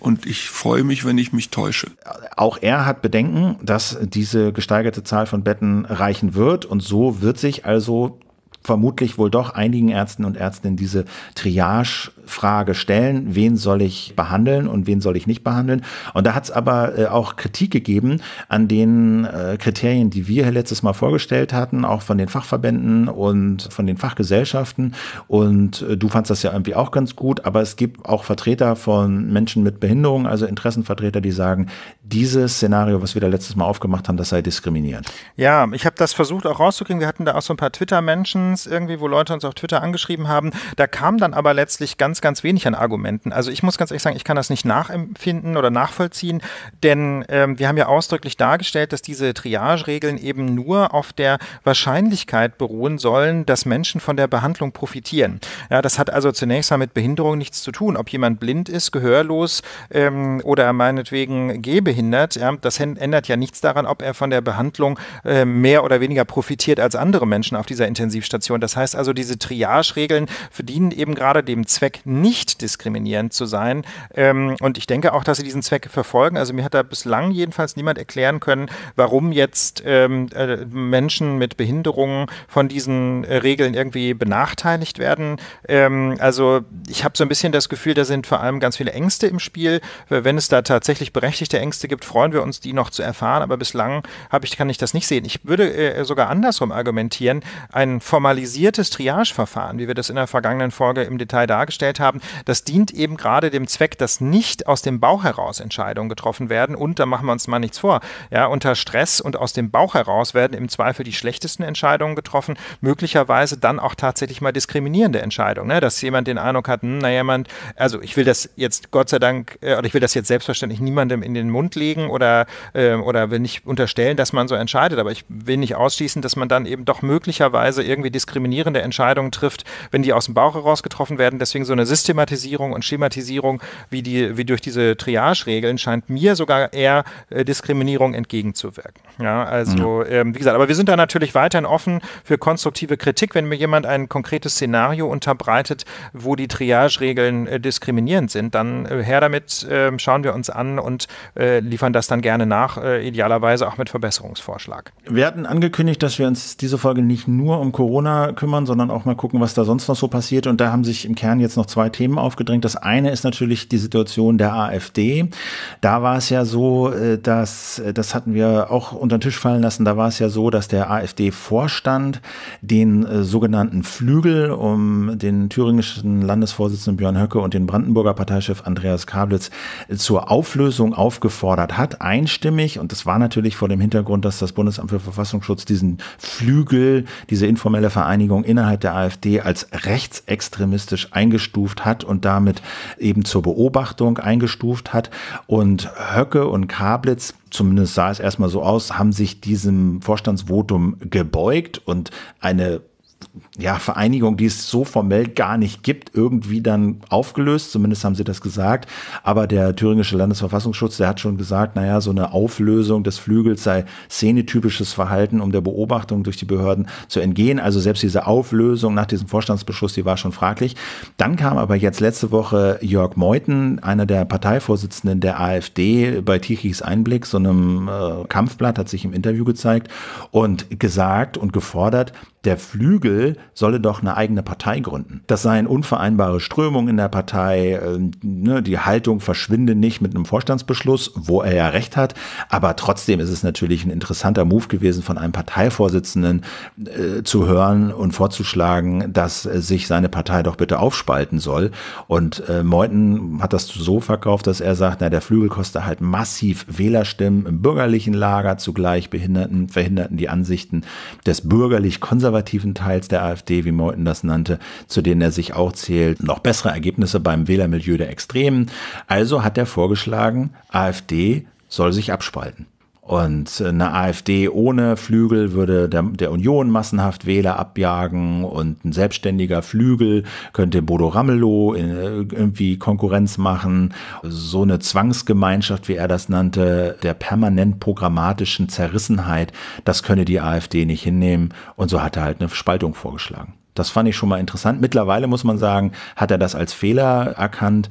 Und ich freue mich, wenn ich mich täusche. Auch er hat Bedenken, dass diese gesteigerte Zahl von Betten reichen wird. Und so wird sich also vermutlich wohl doch einigen Ärzten und Ärztinnen diese Triage-Frage stellen, wen soll ich behandeln und wen soll ich nicht behandeln. Und da hat es aber äh, auch Kritik gegeben an den äh, Kriterien, die wir letztes Mal vorgestellt hatten, auch von den Fachverbänden und von den Fachgesellschaften. Und äh, du fandst das ja irgendwie auch ganz gut, aber es gibt auch Vertreter von Menschen mit Behinderung, also Interessenvertreter, die sagen, dieses Szenario, was wir da letztes Mal aufgemacht haben, das sei diskriminierend. Ja, ich habe das versucht auch rauszukriegen. Wir hatten da auch so ein paar Twitter-Menschen, letztens irgendwie, wo Leute uns auf Twitter angeschrieben haben. Da kam dann aber letztlich ganz, ganz wenig an Argumenten. Also ich muss ganz ehrlich sagen, ich kann das nicht nachempfinden oder nachvollziehen, denn ähm, wir haben ja ausdrücklich dargestellt, dass diese Triage-Regeln eben nur auf der Wahrscheinlichkeit beruhen sollen, dass Menschen von der Behandlung profitieren. Ja, das hat also zunächst mal mit Behinderung nichts zu tun. Ob jemand blind ist, gehörlos ähm, oder meinetwegen gehbehindert, ja, das ändert ja nichts daran, ob er von der Behandlung äh, mehr oder weniger profitiert als andere Menschen auf dieser Intensivstation. Definition. Das heißt also, diese Triage-Regeln verdienen eben gerade dem Zweck, nicht diskriminierend zu sein. Ähm, und ich denke auch, dass sie diesen Zweck verfolgen. Also mir hat da bislang jedenfalls niemand erklären können, warum jetzt ähm, äh, Menschen mit Behinderungen von diesen äh, Regeln irgendwie benachteiligt werden. Ähm, also ich habe so ein bisschen das Gefühl, da sind vor allem ganz viele Ängste im Spiel. Äh, wenn es da tatsächlich berechtigte Ängste gibt, freuen wir uns, die noch zu erfahren. Aber bislang ich, kann ich das nicht sehen. Ich würde äh, sogar andersrum argumentieren. Ein Format formalisiertes Triageverfahren, wie wir das in der vergangenen Folge im Detail dargestellt haben, das dient eben gerade dem Zweck, dass nicht aus dem Bauch heraus Entscheidungen getroffen werden. Und da machen wir uns mal nichts vor. Ja, unter Stress und aus dem Bauch heraus werden im Zweifel die schlechtesten Entscheidungen getroffen, möglicherweise dann auch tatsächlich mal diskriminierende Entscheidungen, ne? dass jemand den Eindruck hat, hm, naja, jemand, also ich will das jetzt Gott sei Dank, äh, oder ich will das jetzt selbstverständlich niemandem in den Mund legen oder, äh, oder will nicht unterstellen, dass man so entscheidet, aber ich will nicht ausschließen, dass man dann eben doch möglicherweise irgendwie diskriminierende Entscheidungen trifft, wenn die aus dem Bauch heraus getroffen werden. Deswegen so eine Systematisierung und Schematisierung wie, die, wie durch diese Triage-Regeln scheint mir sogar eher äh, Diskriminierung entgegenzuwirken. Ja, also ja. Ähm, wie gesagt, aber wir sind da natürlich weiterhin offen für konstruktive Kritik, wenn mir jemand ein konkretes Szenario unterbreitet, wo die Triage-Regeln äh, diskriminierend sind, dann äh, her damit, ähm, schauen wir uns an und äh, liefern das dann gerne nach, äh, idealerweise auch mit Verbesserungsvorschlag. Wir hatten angekündigt, dass wir uns diese Folge nicht nur um Corona Corona kümmern, sondern auch mal gucken, was da sonst noch so passiert. Und da haben sich im Kern jetzt noch zwei Themen aufgedrängt. Das eine ist natürlich die Situation der AfD. Da war es ja so, äh, dass, äh, das hatten wir auch unter den Tisch fallen lassen, da war es ja so, dass der AfD-Vorstand den äh, sogenannten Flügel um den thüringischen Landesvorsitzenden Björn Höcke und den Brandenburger Parteichef Andreas Kablitz zur Auflösung aufgefordert hat, einstimmig. Und das war natürlich vor dem Hintergrund, dass das Bundesamt für Verfassungsschutz diesen Flügel, diese informelle Vereinigung innerhalb der AfD als rechtsextremistisch eingestuft hat und damit eben zur Beobachtung eingestuft hat. Und Höcke und Kablitz zumindest sah es erstmal so aus, haben sich diesem Vorstandsvotum gebeugt und eine ja, Vereinigung, die es so formell gar nicht gibt, irgendwie dann aufgelöst. Zumindest haben sie das gesagt. Aber der thüringische Landesverfassungsschutz, der hat schon gesagt, naja, so eine Auflösung des Flügels sei szenetypisches Verhalten, um der Beobachtung durch die Behörden zu entgehen. Also selbst diese Auflösung nach diesem Vorstandsbeschluss, die war schon fraglich. Dann kam aber jetzt letzte Woche Jörg Meuthen, einer der Parteivorsitzenden der AfD, bei Tichys Einblick, so einem äh, Kampfblatt, hat sich im Interview gezeigt und gesagt und gefordert, der Flügel solle doch eine eigene Partei gründen. Das seien unvereinbare Strömungen in der Partei, äh, ne, die Haltung verschwinde nicht mit einem Vorstandsbeschluss, wo er ja recht hat, aber trotzdem ist es natürlich ein interessanter Move gewesen von einem Parteivorsitzenden äh, zu hören und vorzuschlagen, dass äh, sich seine Partei doch bitte aufspalten soll und äh, Meuthen hat das so verkauft, dass er sagt, na der Flügel koste halt massiv Wählerstimmen im bürgerlichen Lager, zugleich behinderten, verhinderten die Ansichten des bürgerlich-konservativen konservativen Teils der AfD, wie Meuthen das nannte, zu denen er sich auch zählt, noch bessere Ergebnisse beim Wählermilieu der Extremen. Also hat er vorgeschlagen, AfD soll sich abspalten. Und äh, eine AfD ohne Flügel würde der, der, Union massenhaft Wähler abjagen und ein selbstständiger Flügel könnte Bodo Ramelow äh, irgendwie Konkurrenz machen. So eine Zwangsgemeinschaft, wie er das nannte, der permanent programmatischen Zerrissenheit, das könne die AfD nicht hinnehmen. Und so hat er halt eine Spaltung vorgeschlagen. Das fand ich schon mal interessant. Mittlerweile muss man sagen, hat er das als Fehler erkannt,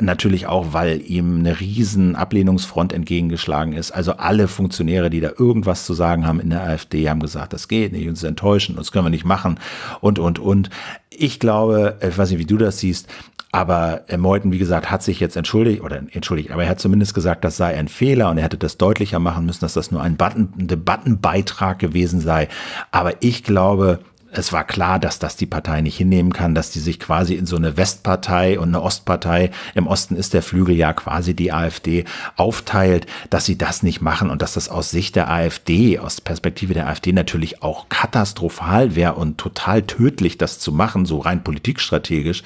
Natürlich auch, weil ihm eine riesen Ablehnungsfront entgegengeschlagen ist. Also alle Funktionäre, die da irgendwas zu sagen haben in der AfD, haben gesagt, das geht nicht, uns enttäuschen, uns können wir nicht machen und, und, und. Ich glaube, äh, ich weiß nicht, wie du das siehst, aber äh, Meuthen, wie gesagt, hat sich jetzt entschuldigt, oder entschuldigt, aber er hat zumindest gesagt, das sei ein Fehler und er hätte das deutlicher machen müssen, dass das nur ein Button, Debattenbeitrag gewesen sei. Aber ich glaube, es war klar, dass das die Partei nicht hinnehmen kann, dass die sich quasi in so eine Westpartei und eine Ostpartei, im Osten ist der Flügel ja quasi die AfD, aufteilt, dass sie das nicht machen und dass das aus Sicht der AfD, aus Perspektive der AfD natürlich auch katastrophal wäre und total tödlich, das zu machen, so rein politikstrategisch.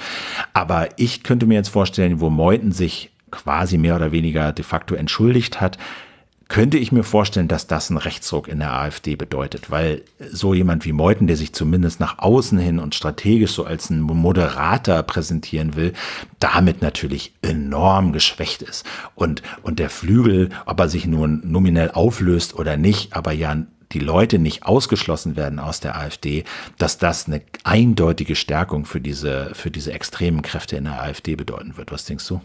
Aber ich könnte mir jetzt vorstellen, wo Meuthen sich quasi mehr oder weniger de facto entschuldigt hat, könnte ich mir vorstellen, dass das einen Rechtsruck in der AfD bedeutet, weil so jemand wie Meuthen, der sich zumindest nach außen hin und strategisch so als ein Moderator präsentieren will, damit natürlich enorm geschwächt ist. Und, und der Flügel, ob er sich nun nominell auflöst oder nicht, aber ja die Leute nicht ausgeschlossen werden aus der AfD, dass das eine eindeutige Stärkung für diese, für diese extremen Kräfte in der AfD bedeuten wird. Was denkst du?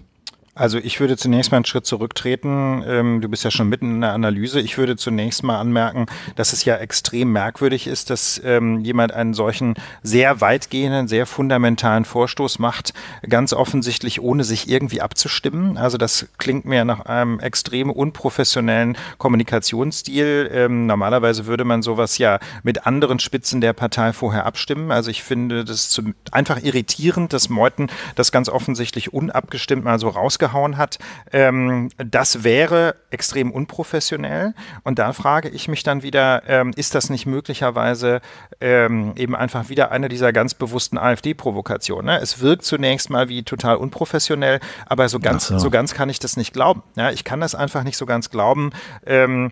Also ich würde zunächst mal einen Schritt zurücktreten. Ähm, du bist ja schon mitten in der Analyse. Ich würde zunächst mal anmerken, dass es ja extrem merkwürdig ist, dass ähm, jemand einen solchen sehr weitgehenden, sehr fundamentalen Vorstoß macht, ganz offensichtlich ohne sich irgendwie abzustimmen. Also das klingt mir nach einem extrem unprofessionellen Kommunikationsstil. Ähm, normalerweise würde man sowas ja mit anderen Spitzen der Partei vorher abstimmen. Also ich finde das einfach irritierend, dass Meuten das ganz offensichtlich unabgestimmt mal so rausgeht rausgehauen hat, ähm, das wäre extrem unprofessionell. Und da frage ich mich dann wieder, ähm, ist das nicht möglicherweise ähm, eben einfach wieder eine dieser ganz bewussten AfD-Provokationen? Ne? Es wirkt zunächst mal wie total unprofessionell, aber so ganz, so. so. ganz kann ich das nicht glauben. Ja, ich kann das einfach nicht so ganz glauben ähm,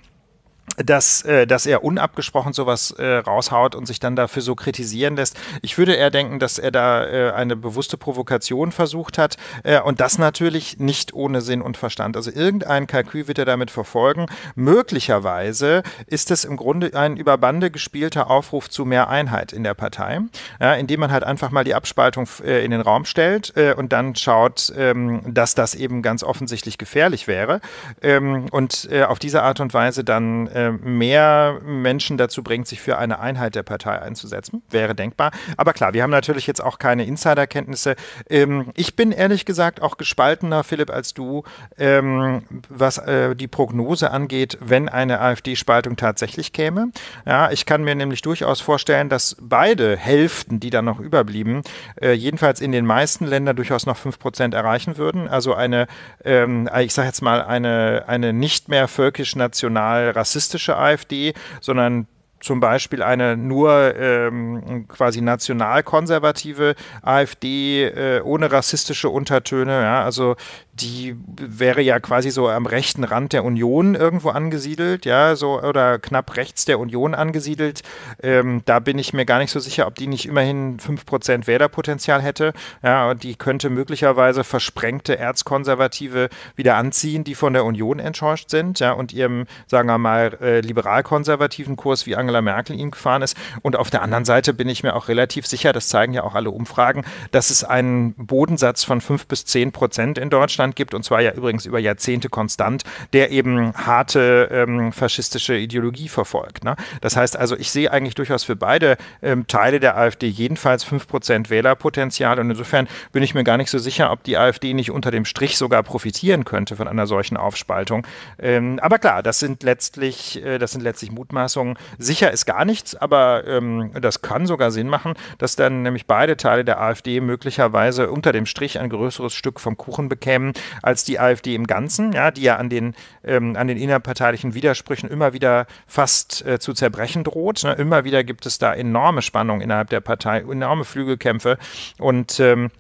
dass, äh, dass er unabgesprochen sowas äh, raushaut und sich dann dafür so kritisieren lässt. Ich würde eher denken, dass er da äh, eine bewusste Provokation versucht hat äh, und das natürlich nicht ohne Sinn und Verstand. Also irgendein Kalkül wird er damit verfolgen. Möglicherweise ist es im Grunde ein über Bande gespielter Aufruf zu mehr Einheit in der Partei, ja, indem man halt einfach mal die Abspaltung äh, in den Raum stellt äh, und dann schaut, ähm, dass das eben ganz offensichtlich gefährlich wäre ähm, und äh, auf diese Art und Weise dann äh, mehr Menschen dazu bringt, sich für eine Einheit der Partei einzusetzen. Wäre denkbar. Aber klar, wir haben natürlich jetzt auch keine Insiderkenntnisse. Ähm, ich bin ehrlich gesagt auch gespaltener, Philipp, als du, ähm, was äh, die Prognose angeht, wenn eine AfD-Spaltung tatsächlich käme. Ja, ich kann mir nämlich durchaus vorstellen, dass beide Hälften, die dann noch überblieben, äh, jedenfalls in den meisten Ländern durchaus noch 5% erreichen würden. Also eine, ähm, ich sage jetzt mal, eine, eine nicht mehr völkisch-national-rassistische rassistische AfD, sondern zum Beispiel eine nur ähm, quasi nationalkonservative AfD äh, ohne rassistische Untertöne, ja, also die wäre ja quasi so am rechten Rand der Union irgendwo angesiedelt, ja, so oder knapp rechts der Union angesiedelt. Ähm, da bin ich mir gar nicht so sicher, ob die nicht immerhin 5% Wählerpotenzial hätte. Ja, und die könnte möglicherweise versprengte Erzkonservative wieder anziehen, die von der Union enttäuscht sind, ja, und ihrem, sagen wir mal, äh, liberal Kurs, wie Angela Merkel ihn gefahren ist. Und auf der anderen Seite bin ich mir auch relativ sicher, das zeigen ja auch alle Umfragen, dass es einen Bodensatz von 5 bis 10 Prozent in Deutschland Deutschland gibt, und zwar ja übrigens über Jahrzehnte konstant, der eben harte ähm, faschistische Ideologie verfolgt. Ne? Das heißt also, ich sehe eigentlich durchaus für beide ähm, Teile der AfD jedenfalls 5% Wählerpotenzial und insofern bin ich mir gar nicht so sicher, ob die AfD nicht unter dem Strich sogar profitieren könnte von einer solchen Aufspaltung. Ähm, aber klar, das sind letztlich, äh, das sind letztlich Mutmaßungen. Sicher ist gar nichts, aber ähm, das kann sogar Sinn machen, dass dann nämlich beide Teile der AfD möglicherweise unter dem Strich ein größeres Stück vom Kuchen bekämen als die AfD im Ganzen, ja, die ja an den, ähm, an den innerparteilichen Widersprüchen immer wieder fast äh, zu zerbrechen droht. Ne? Immer wieder gibt es da enorme Spannungen innerhalb der Partei, enorme Flügelkämpfe und ähm,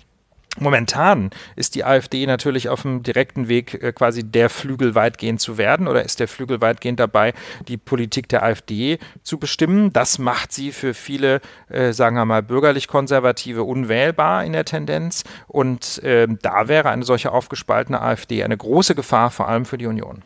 Momentan ist die AfD natürlich auf dem direkten Weg, äh, quasi der Flügel weitgehend zu werden oder ist der Flügel weitgehend dabei, die Politik der AfD zu bestimmen. Das macht sie für viele, äh, sagen wir mal, bürgerlich-konservative unwählbar in der Tendenz. Und äh, da wäre eine solche aufgespaltene AfD eine große Gefahr, vor allem für die Union.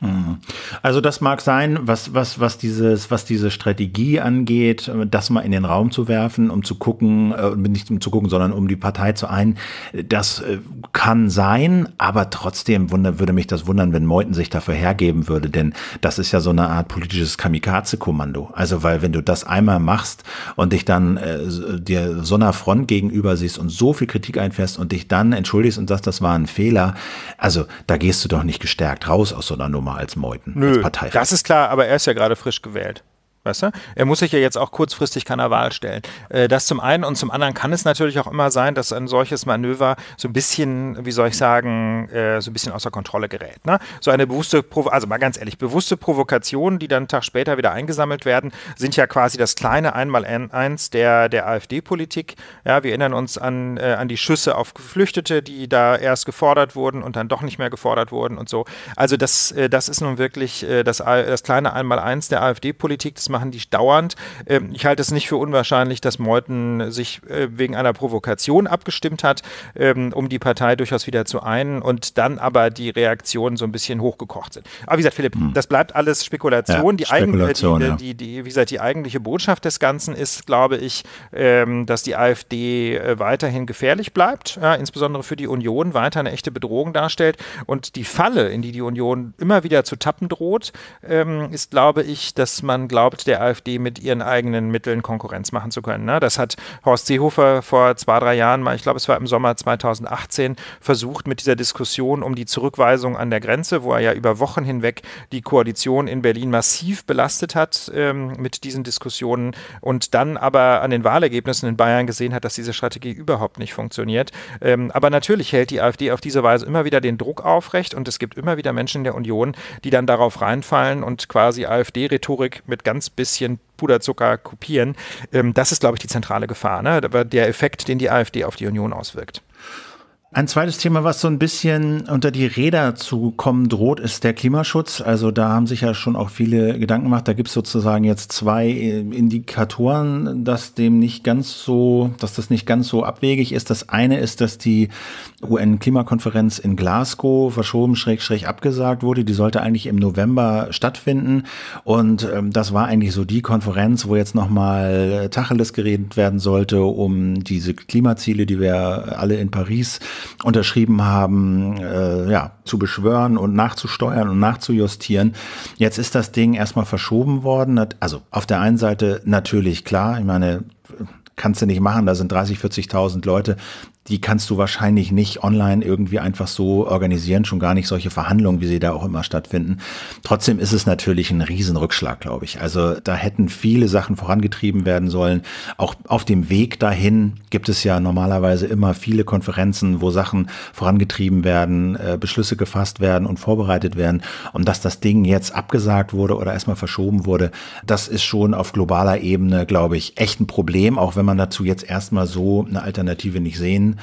Mhm. Also das mag sein, was, was, was, dieses, was diese Strategie angeht, das mal in den Raum zu werfen, um zu gucken, äh, nicht um zu gucken, sondern um die Partei zu ein, das äh, kann sein, aber trotzdem wunder, würde mich das wundern, wenn Meuthen sich dafür hergeben würde, denn das ist ja so eine Art politisches Kamikaze-Kommando. Also weil wenn du das einmal machst und dich dann äh, dir so einer Front gegenüber siehst und so viel Kritik einfährst und dich dann entschuldigst und sagst, das war ein Fehler, also da gehst du doch nicht gestärkt raus aus so einer Nummer als Meuthen, Nö, als Das ist klar, aber er ist ja gerade frisch gewählt. Weißt du? Er muss sich ja jetzt auch kurzfristig keiner Wahl stellen. Äh, das zum einen und zum anderen kann es natürlich auch immer sein, dass ein solches Manöver so ein bisschen, wie soll ich sagen, äh, so ein bisschen außer Kontrolle gerät. Ne? So eine bewusste, Provo also mal ganz ehrlich, bewusste Provokationen, die dann einen Tag später wieder eingesammelt werden, sind ja quasi das kleine Einmaleins der, der AfD-Politik. Ja, wir erinnern uns an, äh, an die Schüsse auf Geflüchtete, die da erst gefordert wurden und dann doch nicht mehr gefordert wurden und so. Also das, das ist nun wirklich das, das kleine Einmaleins der AfD-Politik. Das macht machen die dauernd. Ähm, ich halte es nicht für unwahrscheinlich, dass Meuthen sich äh, wegen einer Provokation abgestimmt hat, ähm, um die Partei durchaus wieder zu einen und dann aber die Reaktionen so ein bisschen hochgekocht sind. Aber wie gesagt, Philipp, hm. das bleibt alles Spekulation. Ja, die, Spekulation eigene, die, ja. die, die, wie gesagt, die eigentliche Botschaft des Ganzen ist, glaube ich, ähm, dass die AfD äh, weiterhin gefährlich bleibt, ja, insbesondere für die Union weiter eine echte Bedrohung darstellt. Und die Falle, in die die Union immer wieder zu tappen droht, ist, glaube ich, dass man glaubt, Macht der AfD mit ihren eigenen Mitteln Konkurrenz machen zu können. Ne? Das hat Horst Seehofer vor zwei, drei Jahren mal, ich glaube, es war im Sommer 2018, versucht mit dieser Diskussion um die Zurückweisung an der Grenze, wo er ja über Wochen hinweg die Koalition in Berlin massiv belastet hat ähm, mit diesen Diskussionen und dann aber an den Wahlergebnissen in Bayern gesehen hat, dass diese Strategie überhaupt nicht funktioniert. Ähm, aber natürlich hält die AfD auf diese Weise immer wieder den Druck aufrecht und es gibt immer wieder Menschen in der Union, die dann darauf reinfallen und quasi AfD-Rhetorik mit ganz bisschen Puderzucker kopieren. Ähm, das ist, glaube ich, die zentrale Gefahr. Ne? Der Effekt, den die AfD auf die Union auswirkt. Ein zweites Thema, was so ein bisschen unter die Räder zu kommen droht, ist der Klimaschutz. Also da haben sich ja schon auch viele Gedanken gemacht. Da gibt es sozusagen jetzt zwei äh, Indikatoren, dass dem nicht ganz so, dass das nicht ganz so abwegig ist. Das eine ist, dass die UN-Klimakonferenz in Glasgow verschoben, schräg, schräg abgesagt wurde. Die sollte eigentlich im November stattfinden. Und ähm, das war eigentlich so die Konferenz, wo jetzt nochmal äh, Tacheles geredet werden sollte, um diese Klimaziele, die wir alle in Paris unterschrieben haben, äh, ja, zu beschwören und nachzusteuern und nachzujustieren. Jetzt ist das Ding erstmal verschoben worden. Also auf der einen Seite natürlich klar, ich meine, kannst du nicht machen. Da sind 30, 40.000 Leute, die kannst du wahrscheinlich nicht online irgendwie einfach so organisieren, schon gar nicht solche Verhandlungen, wie sie da auch immer stattfinden. Trotzdem ist es natürlich ein Riesenrückschlag, glaube ich. Also da hätten viele Sachen vorangetrieben werden sollen. Auch auf dem Weg dahin gibt es ja normalerweise immer viele Konferenzen, wo Sachen vorangetrieben werden, äh, Beschlüsse gefasst werden und vorbereitet werden. Und dass das Ding jetzt abgesagt wurde oder erstmal verschoben wurde, das ist schon auf globaler Ebene, glaube ich, echt ein Problem, auch wenn man dazu jetzt erstmal so eine Alternative nicht sehen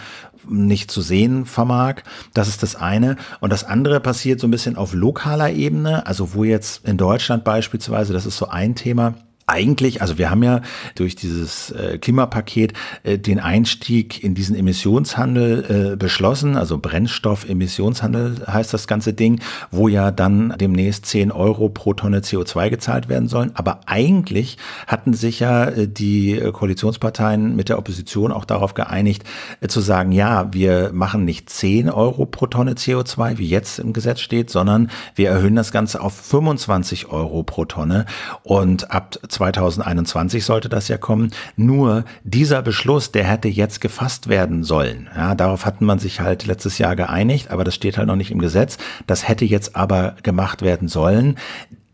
nicht zu sehen vermag. Das ist das eine. Und das andere passiert so ein bisschen auf lokaler Ebene, also wo jetzt in Deutschland beispielsweise, das ist so ein Thema, eigentlich, also wir haben ja durch dieses äh, Klimapaket äh, den Einstieg in diesen Emissionshandel äh, beschlossen, also Brennstoffemissionshandel heißt das ganze Ding, wo ja dann demnächst 10 Euro pro Tonne CO2 gezahlt werden sollen. Aber eigentlich hatten sich ja die Koalitionsparteien mit der Opposition auch darauf geeinigt, zu sagen, ja, wir machen nicht 10 Euro pro Tonne CO2, wie jetzt im Gesetz steht, sondern wir erhöhen das Ganze auf 25 Euro pro Tonne und ab 2021 sollte das ja kommen. Nur dieser Beschluss, der hätte jetzt gefasst werden sollen. Ja, darauf hatten man sich halt letztes Jahr geeinigt, aber das steht halt noch nicht im Gesetz. Das hätte jetzt aber gemacht werden sollen.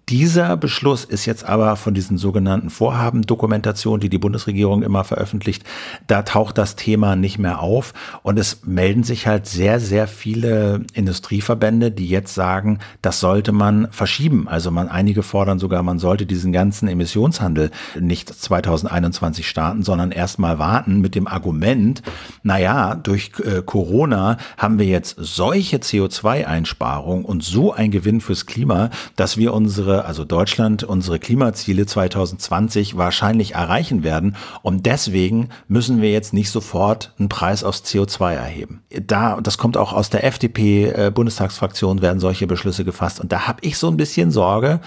Dieser Beschluss ist jetzt aber von diesen sogenannten Vorhabendokumentationen, die die Bundesregierung immer veröffentlicht, da taucht das Thema nicht mehr auf. Und es melden sich halt sehr, sehr viele Industrieverbände, die jetzt sagen, das sollte man verschieben. Also man, einige fordern sogar, man sollte diesen ganzen Emissionshandel nicht 2021 starten, sondern erstmal warten mit dem Argument, naja, durch äh, Corona haben wir jetzt solche CO2-Einsparungen und so ein Gewinn fürs Klima, dass wir unsere unsere, also Deutschland, unsere Klimaziele 2020 wahrscheinlich erreichen werden. Und deswegen müssen wir jetzt nicht sofort einen Preis aufs CO2 erheben. Da, das kommt auch aus der FDP-Bundestagsfraktion, äh, werden solche Beschlüsse gefasst. Und da habe ich so ein bisschen Sorge,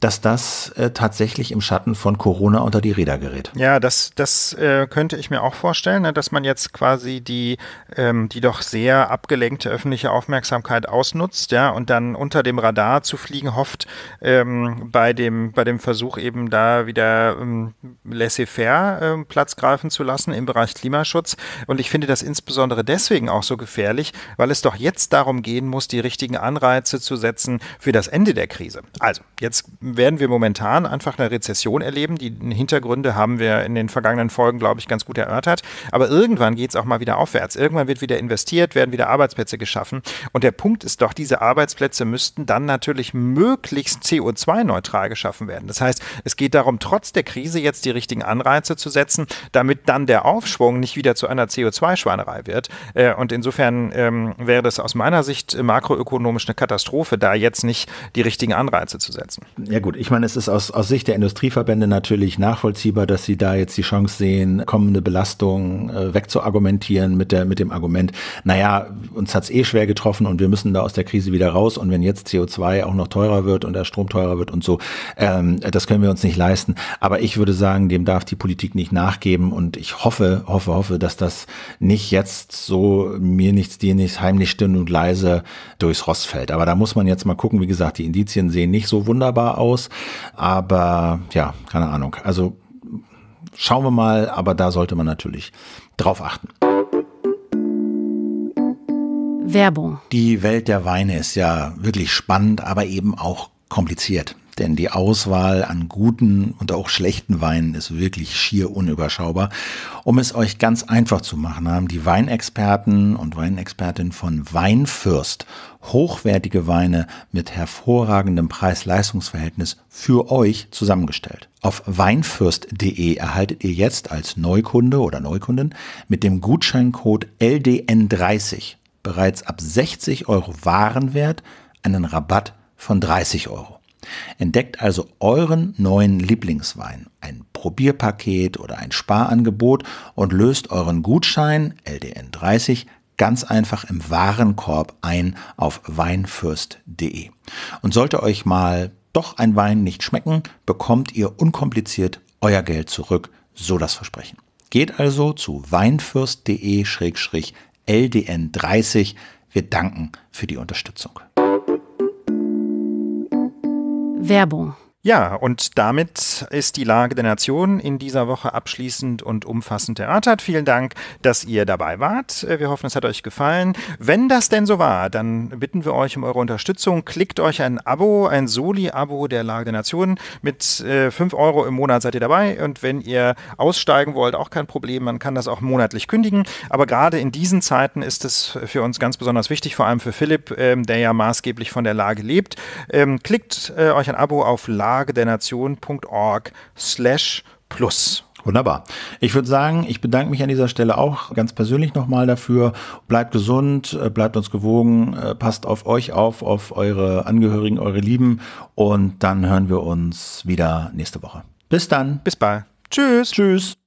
dass das äh, tatsächlich im Schatten von Corona unter die Räder gerät. Ja, das, das äh, könnte ich mir auch vorstellen, ne, dass man jetzt quasi die, ähm, die doch sehr abgelenkte öffentliche Aufmerksamkeit ausnutzt, ja, und dann unter dem Radar zu fliegen hofft, ähm, bei, dem, bei dem Versuch eben da wieder ähm, laissez-faire ähm, Platz greifen zu lassen im Bereich Klimaschutz. Und ich finde das insbesondere deswegen auch so gefährlich, weil es doch jetzt darum gehen muss, die richtigen Anreize zu setzen für das Ende der Krise. Also, jetzt werden wir momentan einfach eine Rezession erleben. Die Hintergründe haben wir in den vergangenen Folgen, glaube ich, ganz gut erörtert. Aber irgendwann geht es auch mal wieder aufwärts. Irgendwann wird wieder investiert, werden wieder Arbeitsplätze geschaffen. Und der Punkt ist doch, diese Arbeitsplätze müssten dann natürlich möglichst CO2-neutral geschaffen werden. Das heißt, es geht darum, trotz der Krise jetzt die richtigen Anreize zu setzen, damit dann der Aufschwung nicht wieder zu einer CO2-Schweinerei wird. Äh, und insofern ähm, wäre das aus meiner Sicht makroökonomisch eine Katastrophe, da jetzt nicht die richtigen Anreize zu setzen. Ja, gut, ich meine, es ist aus, aus Sicht der Industrieverbände natürlich nachvollziehbar, dass sie da jetzt die Chance sehen, kommende Belastungen äh, wegzuargumentieren mit, der, mit dem Argument, naja, uns hat es eh schwer getroffen und wir müssen da aus der Krise wieder raus und wenn jetzt CO2 auch noch teurer wird und der Strom teurer wird und so, ähm, das können wir uns nicht leisten. Aber ich würde sagen, dem darf die Politik nicht nachgeben und ich hoffe, hoffe, hoffe, dass das nicht jetzt so mir nichts, dir nichts, heimlich still und leise durchs Ross fällt. Aber da muss man jetzt mal gucken, wie gesagt, die Indizien sehen nicht so wunderbar aus aus. Aber ja, keine Ahnung. Also schauen wir mal, aber da sollte man natürlich drauf achten. Werbung. Die Welt der Weine ist ja wirklich spannend, aber eben auch kompliziert denn die Auswahl an guten und auch schlechten Weinen ist wirklich schier unüberschaubar. Um es euch ganz einfach zu machen, haben die Weinexperten und Weinexpertinnen von Weinfürst hochwertige Weine mit hervorragendem Preis-Leistungs-Verhältnis für euch zusammengestellt. Auf weinfürst.de erhaltet ihr jetzt als Neukunde oder Neukundin mit dem Gutscheincode LDN30 bereits ab 60 Euro Warenwert einen Rabatt von 30 Euro. Entdeckt also euren neuen Lieblingswein, ein Probierpaket oder ein Sparangebot und löst euren Gutschein LDN 30 ganz einfach im Warenkorb ein auf weinfürst.de. Und sollte euch mal doch ein Wein nicht schmecken, bekommt ihr unkompliziert euer Geld zurück, so das Versprechen. Geht also zu weinfürst.de-ldn30. Wir danken für die Unterstützung. Werbung ja, und damit ist die Lage der Nation in dieser Woche abschließend und umfassend erörtert. Vielen Dank, dass ihr dabei wart. Wir hoffen, es hat euch gefallen. Wenn das denn so war, dann bitten wir euch um eure Unterstützung. Klickt euch ein Abo, ein Soli-Abo der Lage der Nation. Mit äh, 5 Euro im Monat seid ihr dabei. Und wenn ihr aussteigen wollt, auch kein Problem. Man kann das auch monatlich kündigen. Aber gerade in diesen Zeiten ist es für uns ganz besonders wichtig, vor allem für Philipp, ähm, der ja maßgeblich von der Lage lebt. Ähm, klickt äh, euch ein Abo auf Lage Lage slash plus. Wunderbar. Ich würde sagen, ich bedanke mich an dieser Stelle auch ganz persönlich nochmal dafür. Bleibt gesund, äh, bleibt uns gewogen, äh, passt auf euch auf, auf eure Angehörigen, eure Lieben und dann hören wir uns wieder nächste Woche. Bis dann. Bis bald. Tschüss. Tschüss.